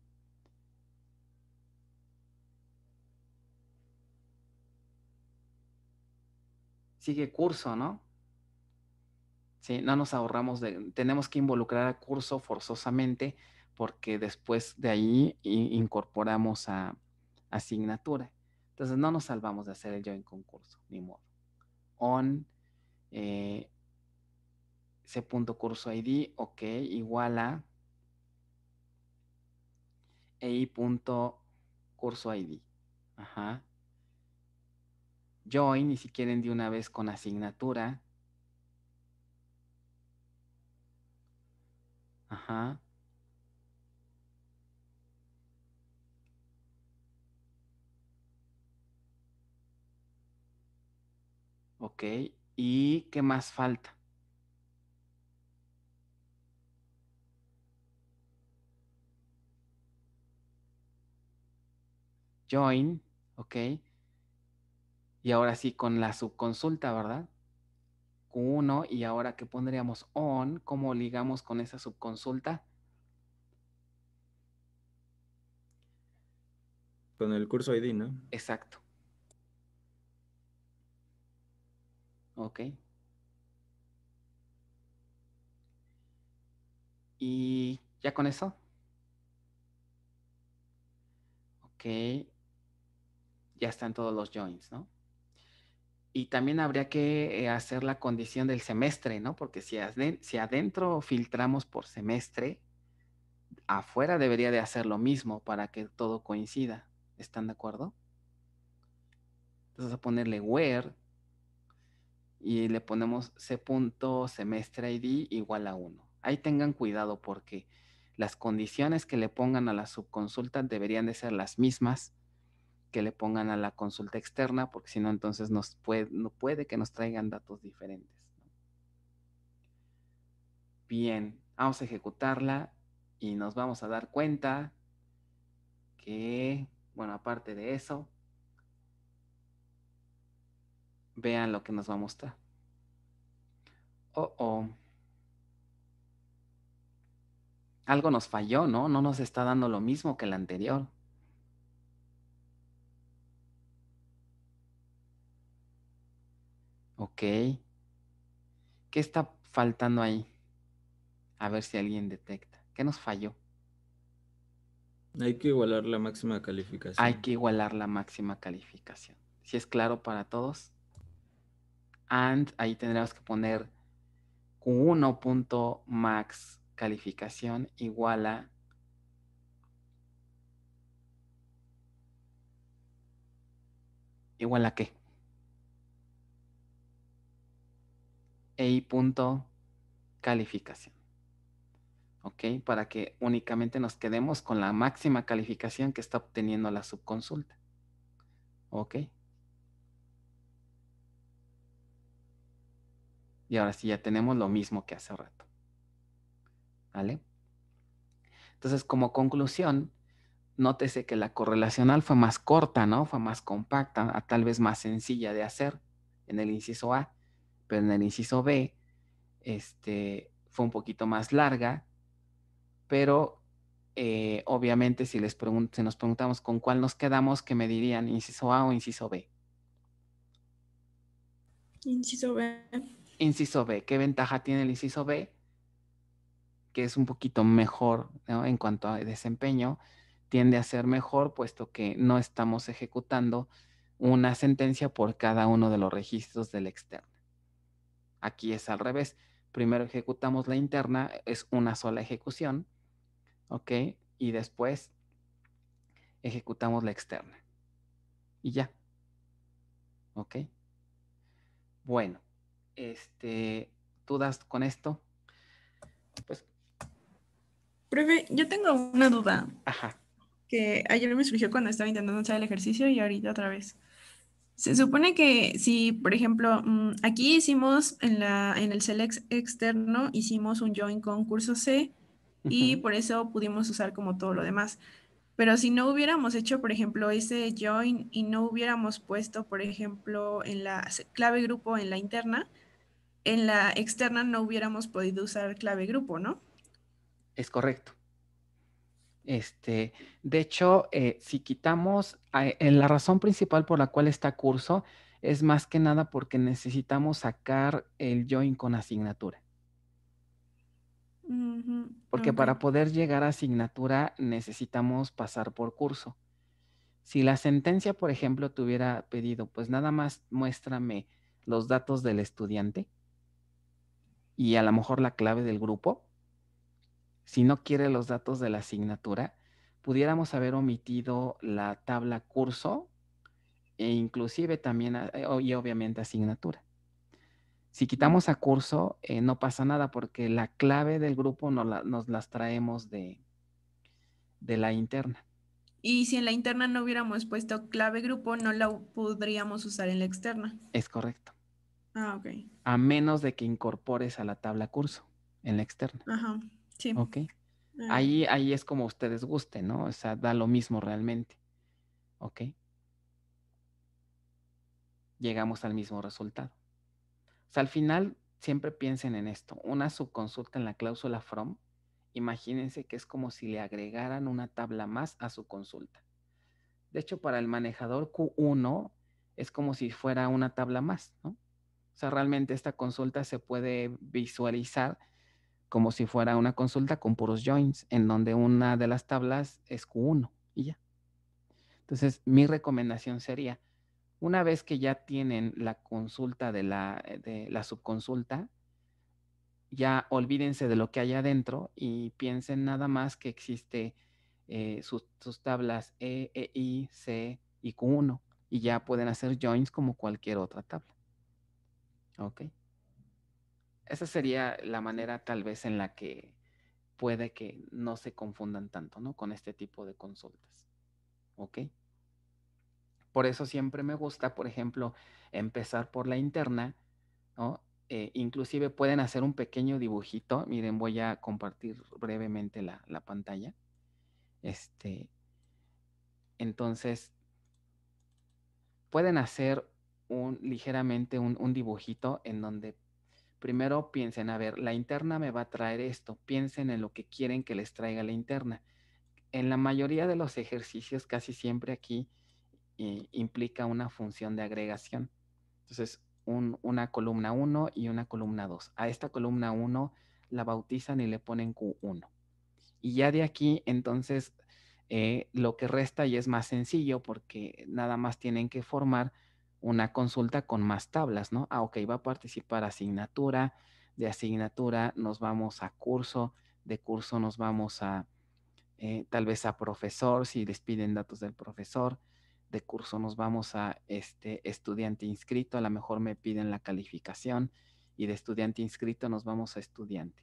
Sigue curso, ¿no? Este, no nos ahorramos de, tenemos que involucrar a curso forzosamente porque después de ahí incorporamos a asignatura. Entonces no nos salvamos de hacer el join concurso, ni modo. On eh, c.cursoid, ok, igual a ei.cursoid. Ajá. Join, y si quieren de una vez con asignatura, Ajá. Ok. ¿Y qué más falta? Join, ok. Y ahora sí con la subconsulta, ¿verdad? uno y ahora que pondríamos on, ¿cómo ligamos con esa subconsulta? Con el curso ID, ¿no? Exacto. Ok. ¿Y ya con eso? Ok. Ya están todos los joins, ¿no? Y también habría que eh, hacer la condición del semestre, ¿no? Porque si, adentro filtramos por semestre, afuera debería de hacer lo mismo para que todo coincida. ¿Están de acuerdo? Entonces a ponerle where y le ponemos c.semestreid semestre igual a 1. Ahí tengan cuidado porque las condiciones que le pongan a la subconsulta deberían de ser las mismas que le pongan a la consulta externa, porque si no, entonces no puede que nos traigan datos diferentes. Bien, vamos a ejecutarla y nos vamos a dar cuenta que, bueno, aparte de eso, vean lo que nos va a mostrar. Oh, oh. Algo nos falló, ¿no? No nos está dando lo mismo que el anterior. Ok. ¿Qué está faltando ahí? A ver si alguien detecta. ¿Qué nos falló? Hay que igualar la máxima calificación. Hay que igualar la máxima calificación. Si es claro para todos. And ahí tendríamos que poner 1.max calificación igual a igual a qué? EI punto calificación. ¿Ok? Para que únicamente nos quedemos con la máxima calificación que está obteniendo la subconsulta. ¿Ok? Y ahora sí ya tenemos lo mismo que hace rato. ¿Vale? Entonces, como conclusión, nótese que la correlacional fue más corta, ¿no? Fue más compacta, tal vez más sencilla de hacer en el inciso A pero en el inciso B este, fue un poquito más larga, pero eh, obviamente si, les nos preguntamos con cuál nos quedamos, que me dirían inciso A o inciso B. Inciso B. Inciso B. ¿Qué ventaja tiene el inciso B? Que es un poquito mejor en cuanto a desempeño. Tiende a ser mejor puesto que no estamos ejecutando una sentencia por cada uno de los registros del externo. Aquí es al revés. Primero ejecutamos la interna, es una sola ejecución, ¿ok? Y después ejecutamos la externa. Y ya. ¿Ok? Bueno, este, ¿dudas con esto? Pues. Profe, yo tengo una duda. Ajá. Que ayer me surgió cuando estaba intentando hacer el ejercicio y ahorita otra vez. Se supone que si, por ejemplo, mm, aquí hicimos en, la, en el Select externo, hicimos un join con curso C y por eso pudimos usar como todo lo demás. Pero si no hubiéramos hecho, por ejemplo, ese join y no hubiéramos puesto, por ejemplo, en la clave grupo en la interna, en la externa no hubiéramos podido usar clave grupo, ¿no? Es correcto. Este, de hecho, eh, si quitamos, eh, la razón principal por la cual está curso es más que nada porque necesitamos sacar el join con asignatura. Porque para poder llegar a asignatura necesitamos pasar por curso. Si la sentencia, por ejemplo, te hubiera pedido, pues nada más muéstrame los datos del estudiante y a lo mejor la clave del grupo, si no quiere los datos de la asignatura, pudiéramos haber omitido la tabla curso e inclusive también, ah, eh, y obviamente asignatura. Si quitamos a curso, eh, no pasa nada porque la clave del grupo nos, nos las traemos de, de la interna. Y si en la interna no hubiéramos puesto clave grupo, no la podríamos usar en la externa. Es correcto. Ah, ok. A menos de que incorpores a la tabla curso en la externa. Ajá. Ok. Ahí, ahí es como ustedes gusten, ¿no? O sea, da lo mismo realmente. Ok. Llegamos al mismo resultado. O sea, al final siempre piensen en esto. Una subconsulta en la cláusula from, imagínense que es como si le agregaran una tabla más a su consulta. De hecho, para el manejador Q1 es como si fuera una tabla más, ¿no? O sea, realmente esta consulta se puede visualizar como si fuera una consulta con puros joins, en donde una de las tablas es Q1 y ya. Entonces, mi recomendación sería, una vez que ya tienen la consulta de la, eh, de la subconsulta, ya olvídense de lo que hay adentro y piensen nada más que existe eh, sus, tablas e, e, i C y Q1 y ya pueden hacer joins como cualquier otra tabla. ¿Ok? Esa sería la manera tal vez en la que puede que no se confundan tanto, ¿no? Con este tipo de consultas. ¿Ok? Por eso siempre me gusta, por ejemplo, empezar por la interna, ¿no? Eh, inclusive pueden hacer un pequeño dibujito. Miren, voy a compartir brevemente la, pantalla. Este, entonces, pueden hacer un, ligeramente un, un dibujito en donde primero piensen, a ver, la interna me va a traer esto, piensen en lo que quieren que les traiga la interna. En la mayoría de los ejercicios, casi siempre aquí eh, implica una función de agregación. Entonces, una columna 1 y una columna 2. A esta columna 1 la bautizan y le ponen Q1. Y ya de aquí, entonces, eh, lo que resta ya es más sencillo porque nada más tienen que formar una consulta con más tablas, ¿no? Ah, ok, va a participar asignatura, de asignatura nos vamos a curso, de curso nos vamos a eh, tal vez a profesor, si les piden datos del profesor, de curso nos vamos a este estudiante inscrito, a lo mejor me piden la calificación y de estudiante inscrito nos vamos a estudiante.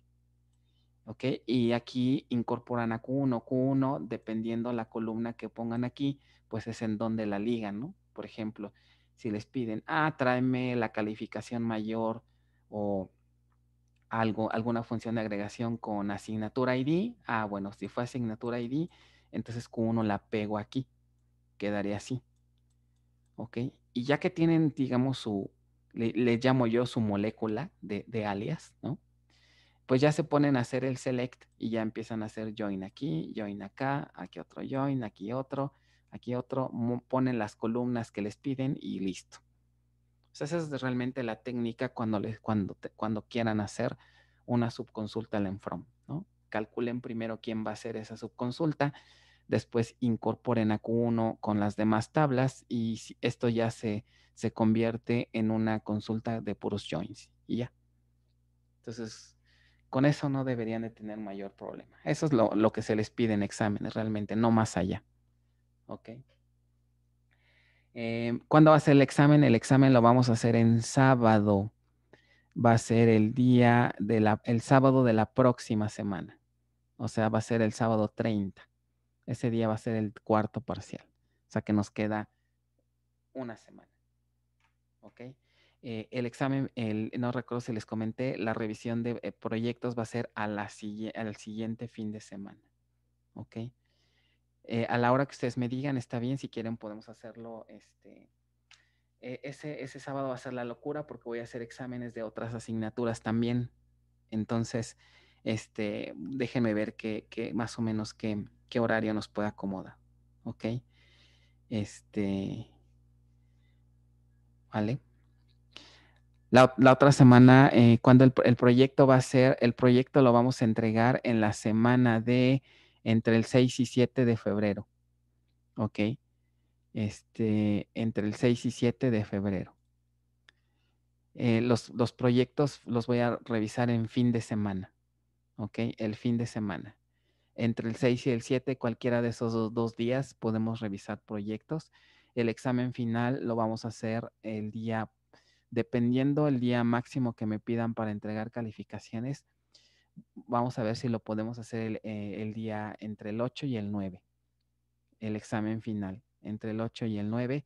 ¿Ok? Y aquí incorporan a Q1, Q1, dependiendo la columna que pongan aquí, pues es en donde la ligan, ¿no? Por ejemplo, si les piden, ah, tráeme la calificación mayor o algo, alguna función de agregación con asignatura ID, ah, bueno, si fue asignatura ID, entonces Q1 la pego aquí, quedaría así. ¿Ok? Y ya que tienen, digamos, su, le, llamo yo su molécula de, de alias, ¿no? pues ya se ponen a hacer el select y ya empiezan a hacer join aquí, join acá, aquí otro join, aquí otro, aquí otro ponen las columnas que les piden y listo. esa es realmente la técnica cuando, les, cuando, cuando quieran hacer una subconsulta al ENFROM, ¿no? Calculen primero quién va a hacer esa subconsulta, después incorporen a Q1 con las demás tablas y esto ya se, se convierte en una consulta de puros joins y ya. Entonces, con eso no deberían de tener mayor problema. Eso es lo, lo que se les pide en exámenes realmente, no más allá. ¿ok? Em, ¿Cuándo va a ser el examen? El examen lo vamos a hacer en sábado. Va a ser el día, de la, el sábado de la próxima semana. O sea, va a ser el sábado 30. Ese día va a ser el cuarto parcial. O sea, que nos queda una semana. ¿Ok? Eh, el examen, no recuerdo si les comenté, la revisión de eh, proyectos va a ser al siguiente fin de semana. ¿Ok? Eh, a la hora que ustedes me digan, está bien, si quieren podemos hacerlo este, e, ese, ese, sábado va a ser la locura porque voy a hacer exámenes de otras asignaturas también. Entonces, este, déjenme ver qué, más o menos qué, qué horario nos puede acomodar. ¿Ok? Este. ¿Vale? La, otra semana, eh, cuando el proyecto va a ser, el proyecto lo vamos a entregar en la semana de entre el 6 y 7 de febrero. ¿Ok? Este, entre el 6 y 7 de febrero. Eh, los, proyectos los voy a revisar en fin de semana. ¿Ok? El fin de semana. Entre el 6 y el 7, cualquiera de esos dos, dos días, podemos revisar proyectos. El examen final lo vamos a hacer el día, dependiendo el día máximo que me pidan para entregar calificaciones, vamos a ver si lo podemos hacer el, eh, día entre el 8 y el 9, el examen final, entre el 8 y el 9.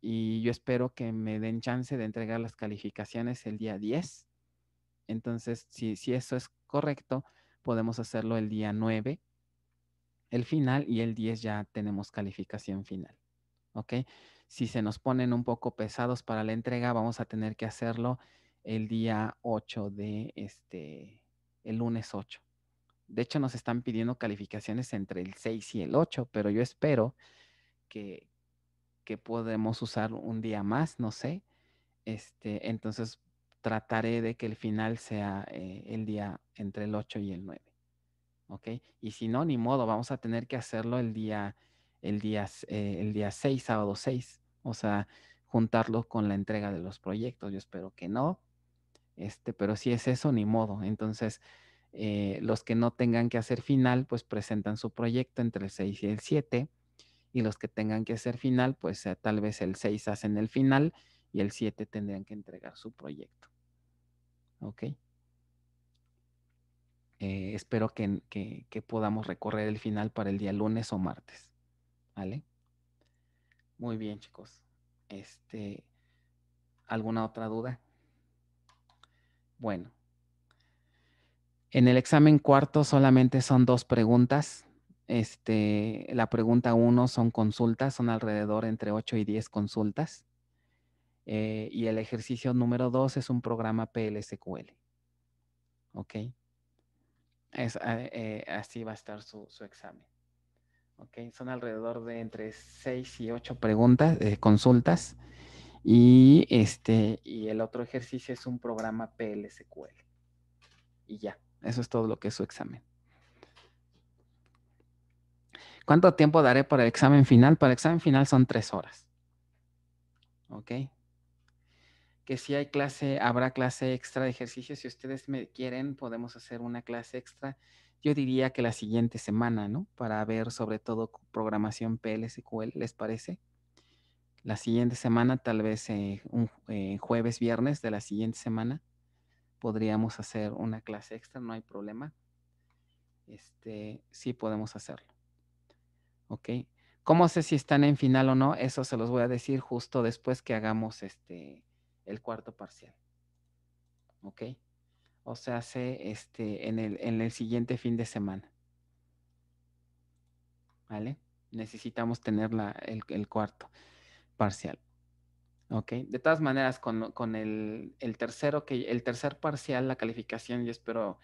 Y yo espero que me den chance de entregar las calificaciones el día 10. Entonces, si, si eso es correcto, podemos hacerlo el día 9, el final, y el 10 ya tenemos calificación final. ¿Ok? Si se nos ponen un poco pesados para la entrega, vamos a tener que hacerlo el día 8 de este el lunes 8. De hecho, nos están pidiendo calificaciones entre el 6 y el 8, pero yo espero que, que podemos usar un día más, no sé. Este, entonces, trataré de que el final sea eh, el día entre el 8 y el 9. ¿Ok? Y si no, ni modo, vamos a tener que hacerlo el día, el día, eh, el día 6, sábado 6. O sea, juntarlo con la entrega de los proyectos. Yo espero que no, este, pero si es eso, ni modo. Entonces, eh, los que no tengan que hacer final, pues presentan su proyecto entre el 6 y el 7. Y los que tengan que hacer final, pues eh, tal vez el 6 hacen el final y el 7 tendrían que entregar su proyecto. ¿Ok? Eh, espero que, que, podamos recorrer el final para el día lunes o martes. ¿Vale? Muy bien, chicos. Este, ¿Alguna otra duda? Bueno, en el examen cuarto solamente son dos preguntas. Este, la pregunta uno son consultas, son alrededor entre 8 y 10 consultas. Eh, y el ejercicio número dos es un programa PLSQL. ¿Ok? Eh, eh, así va a estar su, examen. ¿Ok? Son alrededor de entre 6 y 8 preguntas, de consultas. Y, este, y el otro ejercicio es un programa PLSQL. Y ya, eso es todo lo que es su examen. ¿Cuánto tiempo daré para el examen final? Para el examen final son tres horas. ¿Ok? Que si hay clase, habrá clase extra de ejercicio. Si ustedes me quieren, podemos hacer una clase extra. Yo diría que la siguiente semana, ¿no? Para ver sobre todo programación PLSQL, ¿les parece? la siguiente semana, tal vez eh, un eh, jueves, viernes de la siguiente semana, podríamos hacer una clase extra, no hay problema. Este, sí podemos hacerlo. ¿Ok? ¿Cómo sé si están en final o no? Eso se los voy a decir justo después que hagamos este, el cuarto parcial. ¿Ok? O se hace este, en, el, en el siguiente fin de semana. ¿Vale? Necesitamos tener el, el cuarto parcial. Ok, de todas maneras, con, el, tercero que, el tercer parcial, la calificación, yo espero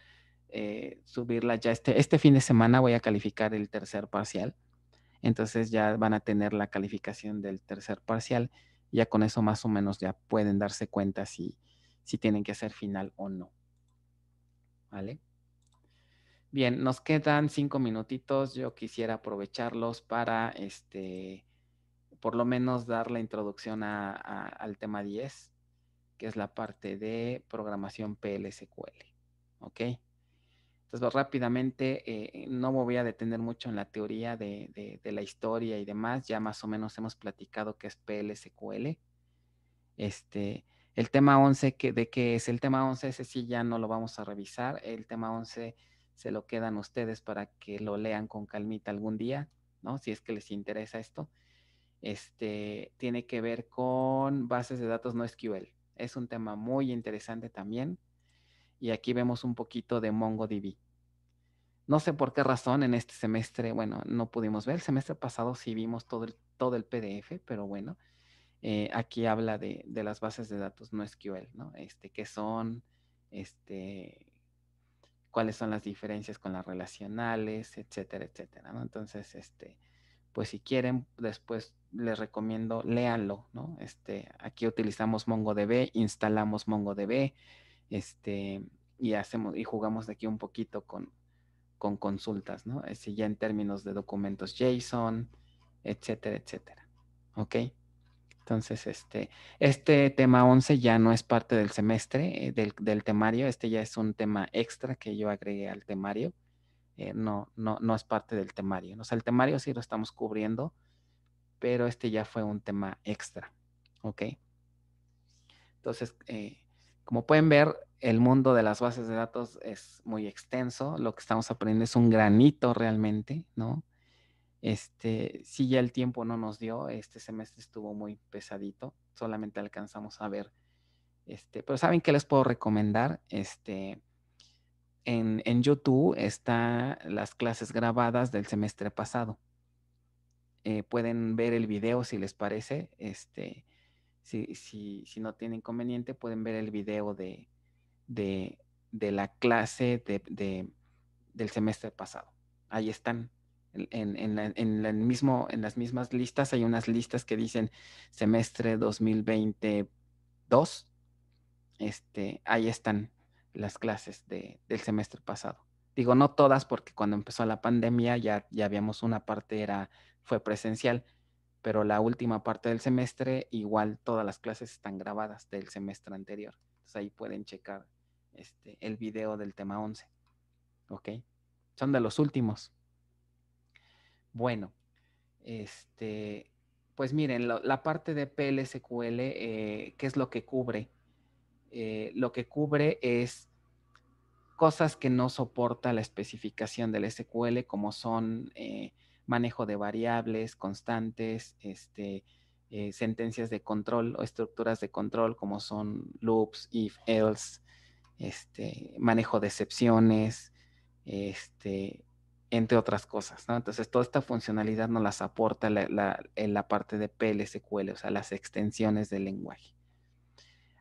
eh, subirla ya este, este fin de semana voy a calificar el tercer parcial. Entonces ya van a tener la calificación del tercer parcial. Ya con eso más o menos ya pueden darse cuenta si, si tienen que hacer final o no. ¿Vale? Bien, nos quedan cinco minutitos. Yo quisiera aprovecharlos para este, por lo menos dar la introducción al tema 10, que es la parte de programación PLSQL. ¿Ok? Entonces, pues, rápidamente, eh, no me voy a detener mucho en la teoría de, la historia y demás. Ya más o menos hemos platicado qué es PLSQL. Este, el tema 11, que, ¿de qué es? El tema 11, ese sí ya no lo vamos a revisar. El tema 11 se lo quedan ustedes para que lo lean con calmita algún día, ¿no? Si es que les interesa esto este, tiene que ver con bases de datos no SQL. Es un tema muy interesante también. Y aquí vemos un poquito de MongoDB. No sé por qué razón en este semestre, bueno, no pudimos ver. El semestre pasado sí vimos todo el, todo el PDF, pero bueno, eh, aquí habla de, de, las bases de datos no SQL, ¿no? Este, ¿Qué son? Este, ¿Cuáles son las diferencias con las relacionales? Etcétera, etcétera, ¿no? Entonces, este, pues si quieren, después les recomiendo, léanlo, ¿no? Este, aquí utilizamos MongoDB, instalamos MongoDB, este, y hacemos, y jugamos de aquí un poquito con, con consultas, ¿no? Este, ya en términos de documentos JSON, etcétera, etcétera. ¿Ok? Entonces, este, este tema 11 ya no es parte del semestre, eh, del, del temario, este ya es un tema extra que yo agregué al temario. Eh, no, no, no es parte del temario. O sea, el temario sí lo estamos cubriendo, pero este ya fue un tema extra, ¿ok? Entonces, eh, como pueden ver, el mundo de las bases de datos es muy extenso. Lo que estamos aprendiendo es un granito realmente, ¿no? Este, sí, ya el tiempo no nos dio. Este semestre estuvo muy pesadito. Solamente alcanzamos a ver. Este, pero saben qué les puedo recomendar. Este, en, YouTube están las clases grabadas del semestre pasado. Eh, pueden ver el video si les parece. Este, si, si, no tienen inconveniente, pueden ver el video de, la clase de, del semestre pasado. Ahí están. En, en las mismas listas hay unas listas que dicen semestre 2022. Este, ahí están las clases de, del semestre pasado. Digo, no todas, porque cuando empezó la pandemia ya, ya habíamos una parte, era, fue presencial, pero la última parte del semestre, igual todas las clases están grabadas del semestre anterior. Entonces ahí pueden checar este, el video del tema 11. ¿Ok? Son de los últimos. Bueno, este, pues miren, la parte de PLSQL, eh, ¿qué es lo que cubre? Eh, lo que cubre es cosas que no soporta la especificación del SQL, como son eh, manejo de variables constantes, este, eh, sentencias de control o estructuras de control, como son loops, if, else, este, manejo de excepciones, este, entre otras cosas. Entonces, toda esta funcionalidad no las aporta en la parte de PLSQL, o sea, las extensiones del lenguaje.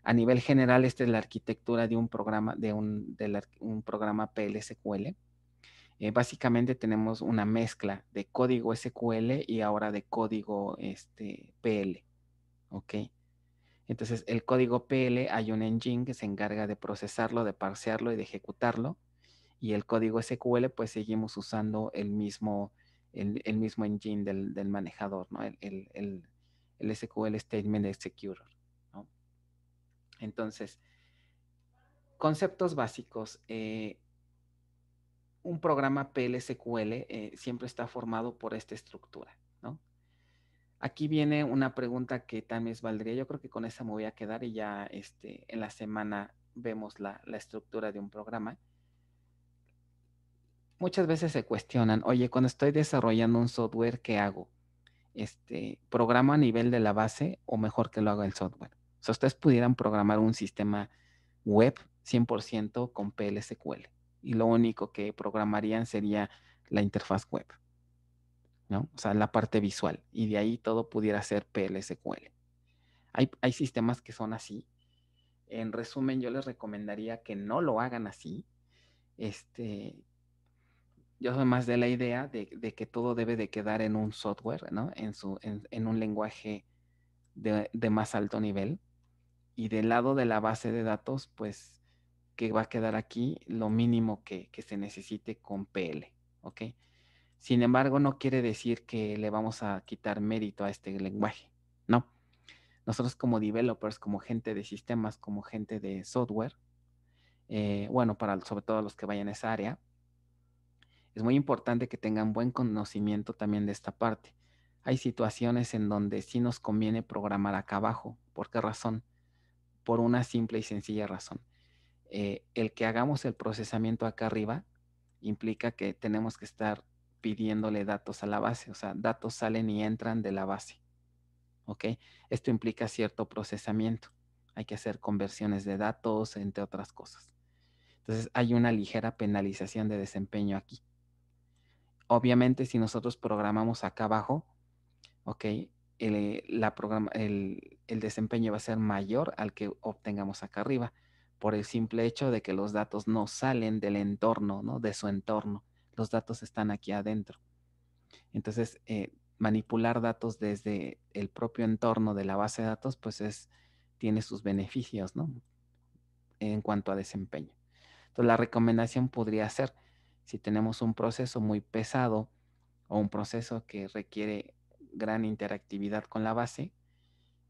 A nivel general, esta es la arquitectura de un programa, de un, programa PLSQL. Eh, básicamente tenemos una mezcla de código SQL y ahora de código este, PL. ¿Ok? Entonces, el código PL hay un engine que se encarga de procesarlo, de parsearlo y de ejecutarlo. Y el código SQL, pues seguimos usando el mismo, mismo engine del, manejador, ¿no? El, el, SQL Statement Executor. Entonces, conceptos básicos. Eh, un programa PLSQL eh, siempre está formado por esta estructura, ¿no? Aquí viene una pregunta que también valdría. Yo creo que con esa me voy a quedar y ya este, en la semana vemos la, estructura de un programa. Muchas veces se cuestionan, oye, cuando estoy desarrollando un software, ¿qué hago? Este, ¿Programa a nivel de la base o mejor que lo haga el software? O sea, ustedes pudieran programar un sistema web 100% con PLSQL y lo único que programarían sería la interfaz web, ¿no? O sea, la parte visual y de ahí todo pudiera ser PLSQL. Hay, hay sistemas que son así. En resumen, yo les recomendaría que no lo hagan así. Este, yo soy más de la idea de, que todo debe de quedar en un software, ¿no? En, su, un lenguaje de, más alto nivel y del lado de la base de datos, pues que va a quedar aquí lo mínimo que, se necesite con PL, ¿ok? Sin embargo, no quiere decir que le vamos a quitar mérito a este lenguaje, no. Nosotros como developers, como gente de sistemas, como gente de software, eh, bueno, para sobre todo los que vayan a esa área, es muy importante que tengan buen conocimiento también de esta parte. Hay situaciones en donde sí nos conviene programar acá abajo. ¿Por qué razón? por una simple y sencilla razón. Eh, el que hagamos el procesamiento acá arriba implica que tenemos que estar pidiéndole datos a la base, o sea, datos salen y entran de la base. ¿Ok? Esto implica cierto procesamiento. Hay que hacer conversiones de datos, entre otras cosas. Entonces, hay una ligera penalización de desempeño aquí. Obviamente, si nosotros programamos acá abajo, ¿ok? el, eh, la programa, el, desempeño va a ser mayor al que obtengamos acá arriba, por el simple hecho de que los datos no salen del entorno, ¿no? de su entorno. Los datos están aquí adentro. Entonces, eh, manipular datos desde el propio entorno de la base de datos, pues es, tiene sus beneficios, ¿no? En cuanto a desempeño. Entonces, la recomendación podría ser, si tenemos un proceso muy pesado o un proceso que requiere gran interactividad con la base,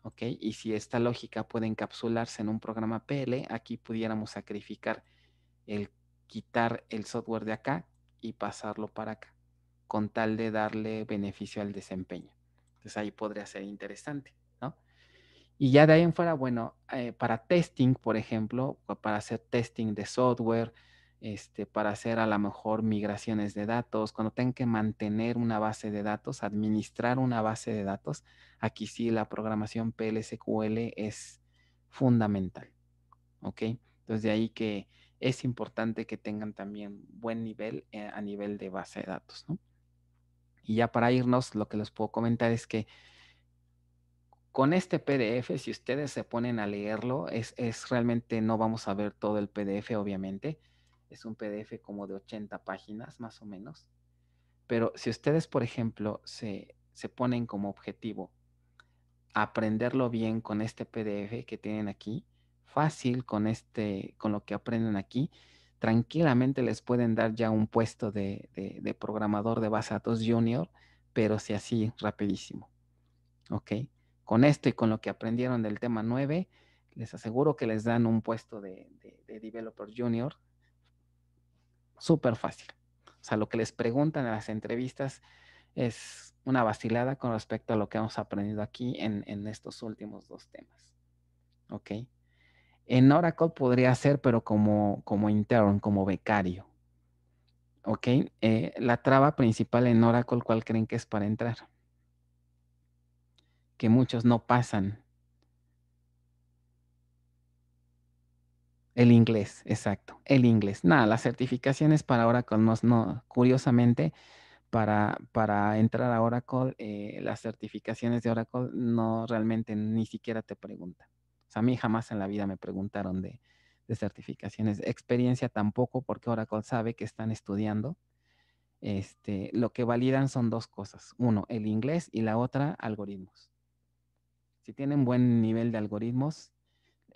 ¿ok? Y si esta lógica puede encapsularse en un programa PL, aquí pudiéramos sacrificar el quitar el software de acá y pasarlo para acá, con tal de darle beneficio al desempeño. Entonces ahí podría ser interesante, ¿no? Y ya de ahí en fuera, bueno, eh, para testing, por ejemplo, para hacer testing de software, este, para hacer a lo mejor migraciones de datos, cuando tengan que mantener una base de datos, administrar una base de datos, aquí sí la programación PLSQL es fundamental. ¿Ok? Entonces de ahí que es importante que tengan también buen nivel eh, a nivel de base de datos. Y ya para irnos, lo que les puedo comentar es que con este PDF, si ustedes se ponen a leerlo, es realmente no vamos a ver todo el PDF, obviamente es un PDF como de 80 páginas más o menos. Pero si ustedes, por ejemplo, se, ponen como objetivo aprenderlo bien con este PDF que tienen aquí, fácil con este, con lo que aprenden aquí, tranquilamente les pueden dar ya un puesto de, programador de base de junior, pero si así, rapidísimo. ¿Ok? Con esto y con lo que aprendieron del tema 9, les aseguro que les dan un puesto de, de developer junior súper fácil. O sea, lo que les preguntan en las entrevistas es una vacilada con respecto a lo que hemos aprendido aquí en, estos últimos dos temas. ¿Ok? En Oracle podría ser, pero como, como intern, como becario. ¿Ok? Eh, la traba principal en Oracle, ¿cuál creen que es para entrar? Que muchos no pasan El inglés, exacto, el inglés. Nada, las certificaciones para Oracle, no, curiosamente, para, para, entrar a Oracle, eh, las certificaciones de Oracle no realmente ni siquiera te preguntan. O sea, a mí jamás en la vida me preguntaron de, de certificaciones. Experiencia tampoco, porque Oracle sabe que están estudiando. Este, lo que validan son dos cosas. Uno, el inglés y la otra, algoritmos. Si tienen buen nivel de algoritmos,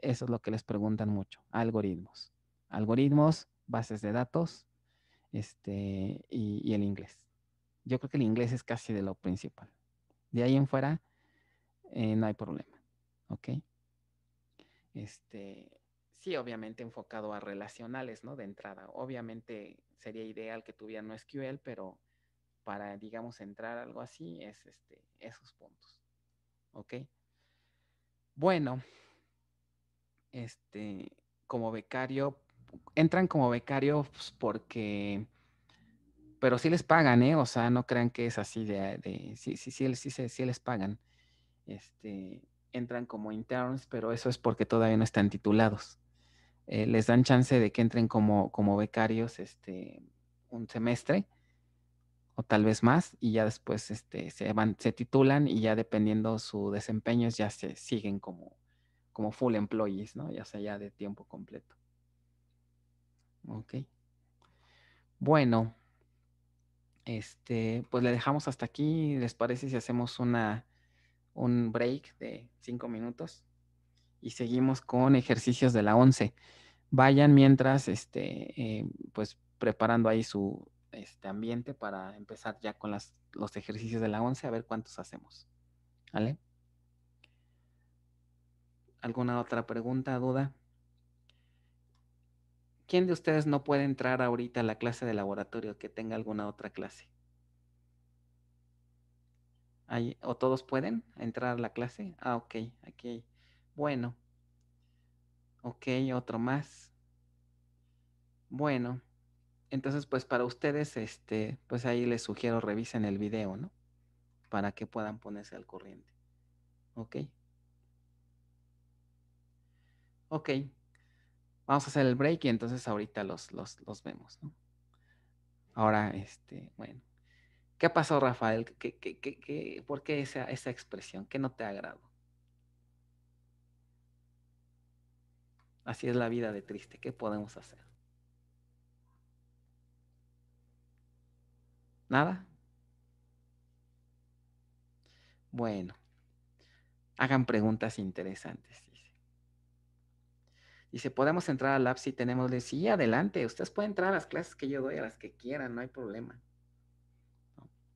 eso es lo que les preguntan mucho, algoritmos. Algoritmos, bases de datos este, y, el inglés. Yo creo que el inglés es casi de lo principal. De ahí en fuera, eh, no hay problema. ¿Ok? Este, sí, obviamente enfocado a relacionales, ¿no? De entrada. Obviamente sería ideal que tuvieran no SQL, pero para, digamos, entrar algo así, es este, esos puntos. ¿Ok? Bueno, este, como becario, entran como becarios pues, porque, pero sí les pagan, ¿eh? O sea, no crean que es así de, sí, sí, sí, sí, sí, les pagan. Este, entran como interns, pero eso es porque todavía no están titulados. Eh, les dan chance de que entren como, como becarios este, un semestre o tal vez más y ya después este, se, van, se titulan y ya dependiendo su desempeño ya se siguen como, como full employees, ¿no? Ya sea ya de tiempo completo. Ok. Bueno, este, pues le dejamos hasta aquí. ¿Les parece si hacemos una, un break de cinco minutos? Y seguimos con ejercicios de la 11. Vayan mientras, este, eh, pues preparando ahí su este ambiente para empezar ya con las, los ejercicios de la 11, a ver cuántos hacemos. ¿Vale? alguna otra pregunta, duda. ¿Quién de ustedes no puede entrar ahorita a la clase de laboratorio que tenga alguna otra clase? ¿O todos pueden entrar a la clase? Ah, ok, aquí. hay. Bueno. Ok, otro más. Bueno. Entonces, pues para ustedes, este, pues ahí les sugiero revisen el video, ¿no? Para que puedan ponerse al corriente. Ok ok, vamos a hacer el break y entonces ahorita los, los, vemos, Ahora, este, bueno. ¿Qué ha pasado, Rafael? ¿Qué, qué, qué, qué por qué esa, esa expresión? ¿Qué no te agrado? Así es la vida de triste. ¿Qué podemos hacer? ¿Nada? Bueno, hagan preguntas interesantes. Dice, podemos entrar al app si tenemos. Le sí, adelante, ustedes pueden entrar a las clases que yo doy, a las que quieran, no hay problema.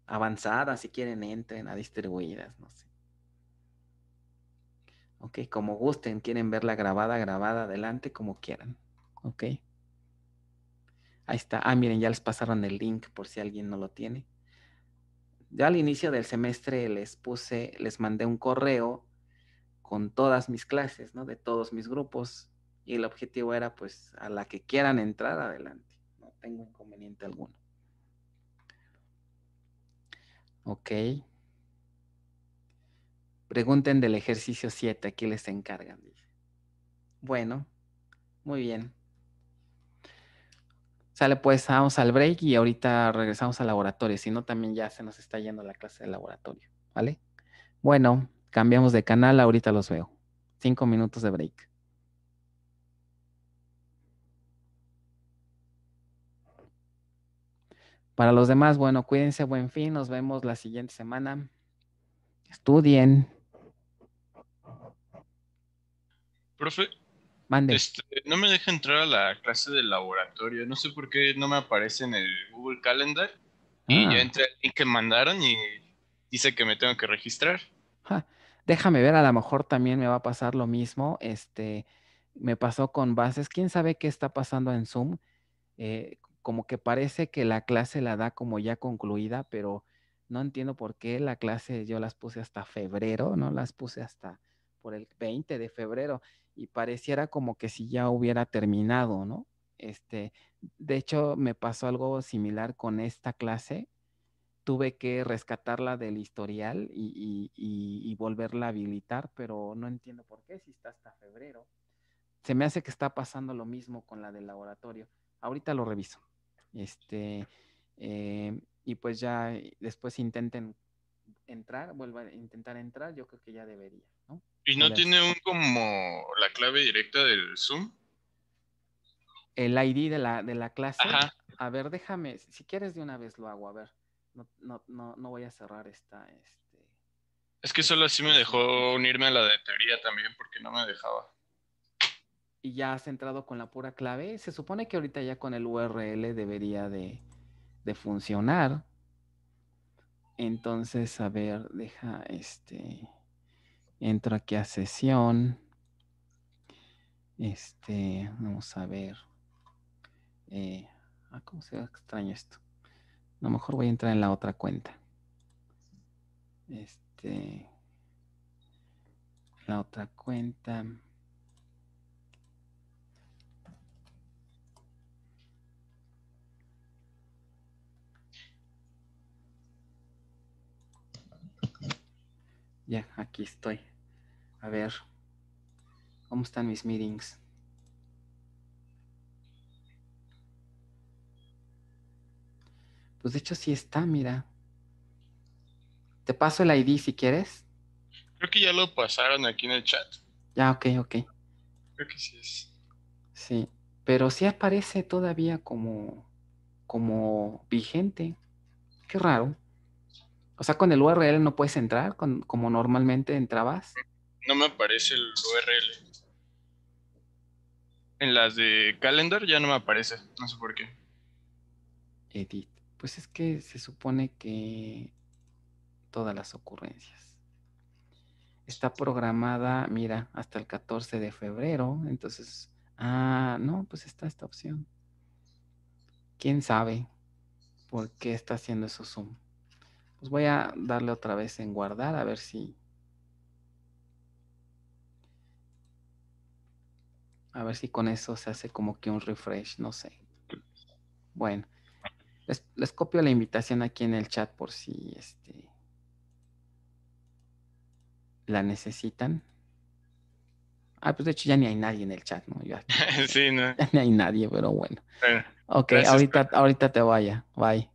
Avanzadas, si quieren, entren a distribuidas, no sé. Ok, como gusten, quieren verla grabada, grabada, adelante, como quieran. Ok. Ahí está. Ah, miren, ya les pasaron el link por si alguien no lo tiene. Ya al inicio del semestre les puse, les mandé un correo con todas mis clases, ¿no? De todos mis grupos y el objetivo era pues a la que quieran entrar adelante, no tengo inconveniente alguno. Ok. Pregunten del ejercicio 7, aquí les encargan. Bueno, muy bien. Sale pues, vamos al break y ahorita regresamos al laboratorio, si no también ya se nos está yendo la clase de laboratorio, ¿vale? Bueno, cambiamos de canal, ahorita los veo. Cinco minutos de break. Para los demás, bueno, cuídense, buen fin, nos vemos la siguiente semana. Estudien. Profe, Mande. Este, no me deja entrar a la clase de laboratorio, no sé por qué no me aparece en el Google Calendar. Y yo ah. entré al link que mandaron y dice que me tengo que registrar. Déjame ver, a lo mejor también me va a pasar lo mismo. Este, me pasó con bases. ¿Quién sabe qué está pasando en Zoom? Eh, como que parece que la clase la da como ya concluida, pero no entiendo por qué la clase yo las puse hasta febrero, no las puse hasta por el 20 de febrero y pareciera como que si ya hubiera terminado, ¿no? Este, de hecho me pasó algo similar con esta clase. Tuve que rescatarla del historial y, y volverla a habilitar, pero no entiendo por qué si está hasta febrero. Se me hace que está pasando lo mismo con la del laboratorio. Ahorita lo reviso. Este, eh, y pues ya eh, después intenten entrar, vuelva a intentar entrar, yo creo que ya debería, ¿no? ¿Y no tiene un como la clave directa del Zoom? El ID de la, de la clase. A ver, déjame, si quieres de una vez lo hago, a ver. No, no, no, no voy a cerrar esta. Este, es que solo así me dejó unirme a la de teoría también porque no me dejaba y ya has entrado con la pura clave, se supone que ahorita ya con el URL debería de, funcionar. Entonces, a ver, deja este. Entro aquí a sesión. Este, vamos a ver. Eh, ah, ¿Cómo se extraño esto? A lo mejor voy a entrar en la otra cuenta. Este. La otra cuenta. Ya, aquí estoy. A ver, ¿cómo están mis meetings? Pues de hecho sí está, mira. Te paso el ID si quieres. Creo que ya lo pasaron aquí en el chat. Ya, ok, ok. Creo que sí es. Sí, pero sí aparece todavía como, como vigente. Qué raro. O sea, con el URL no puedes entrar como normalmente entrabas. No me aparece el URL. En las de calendar ya no me aparece, no sé por qué. Edit. Pues es que se supone que todas las ocurrencias. Está programada, mira, hasta el 14 de febrero. Entonces, ah, no, pues está esta opción. ¿Quién sabe por qué está haciendo eso Zoom? Pues, voy a darle otra vez en guardar a ver si... A ver si con eso se hace como que un refresh, no sé. Bueno, les, copio la invitación aquí en el chat por si este, la necesitan. Ah, pues de hecho ya ni hay nadie en el chat, ¿no? sí, Ya ni hay nadie, pero bueno. bueno ok, ahorita, ahorita te vaya. Bye.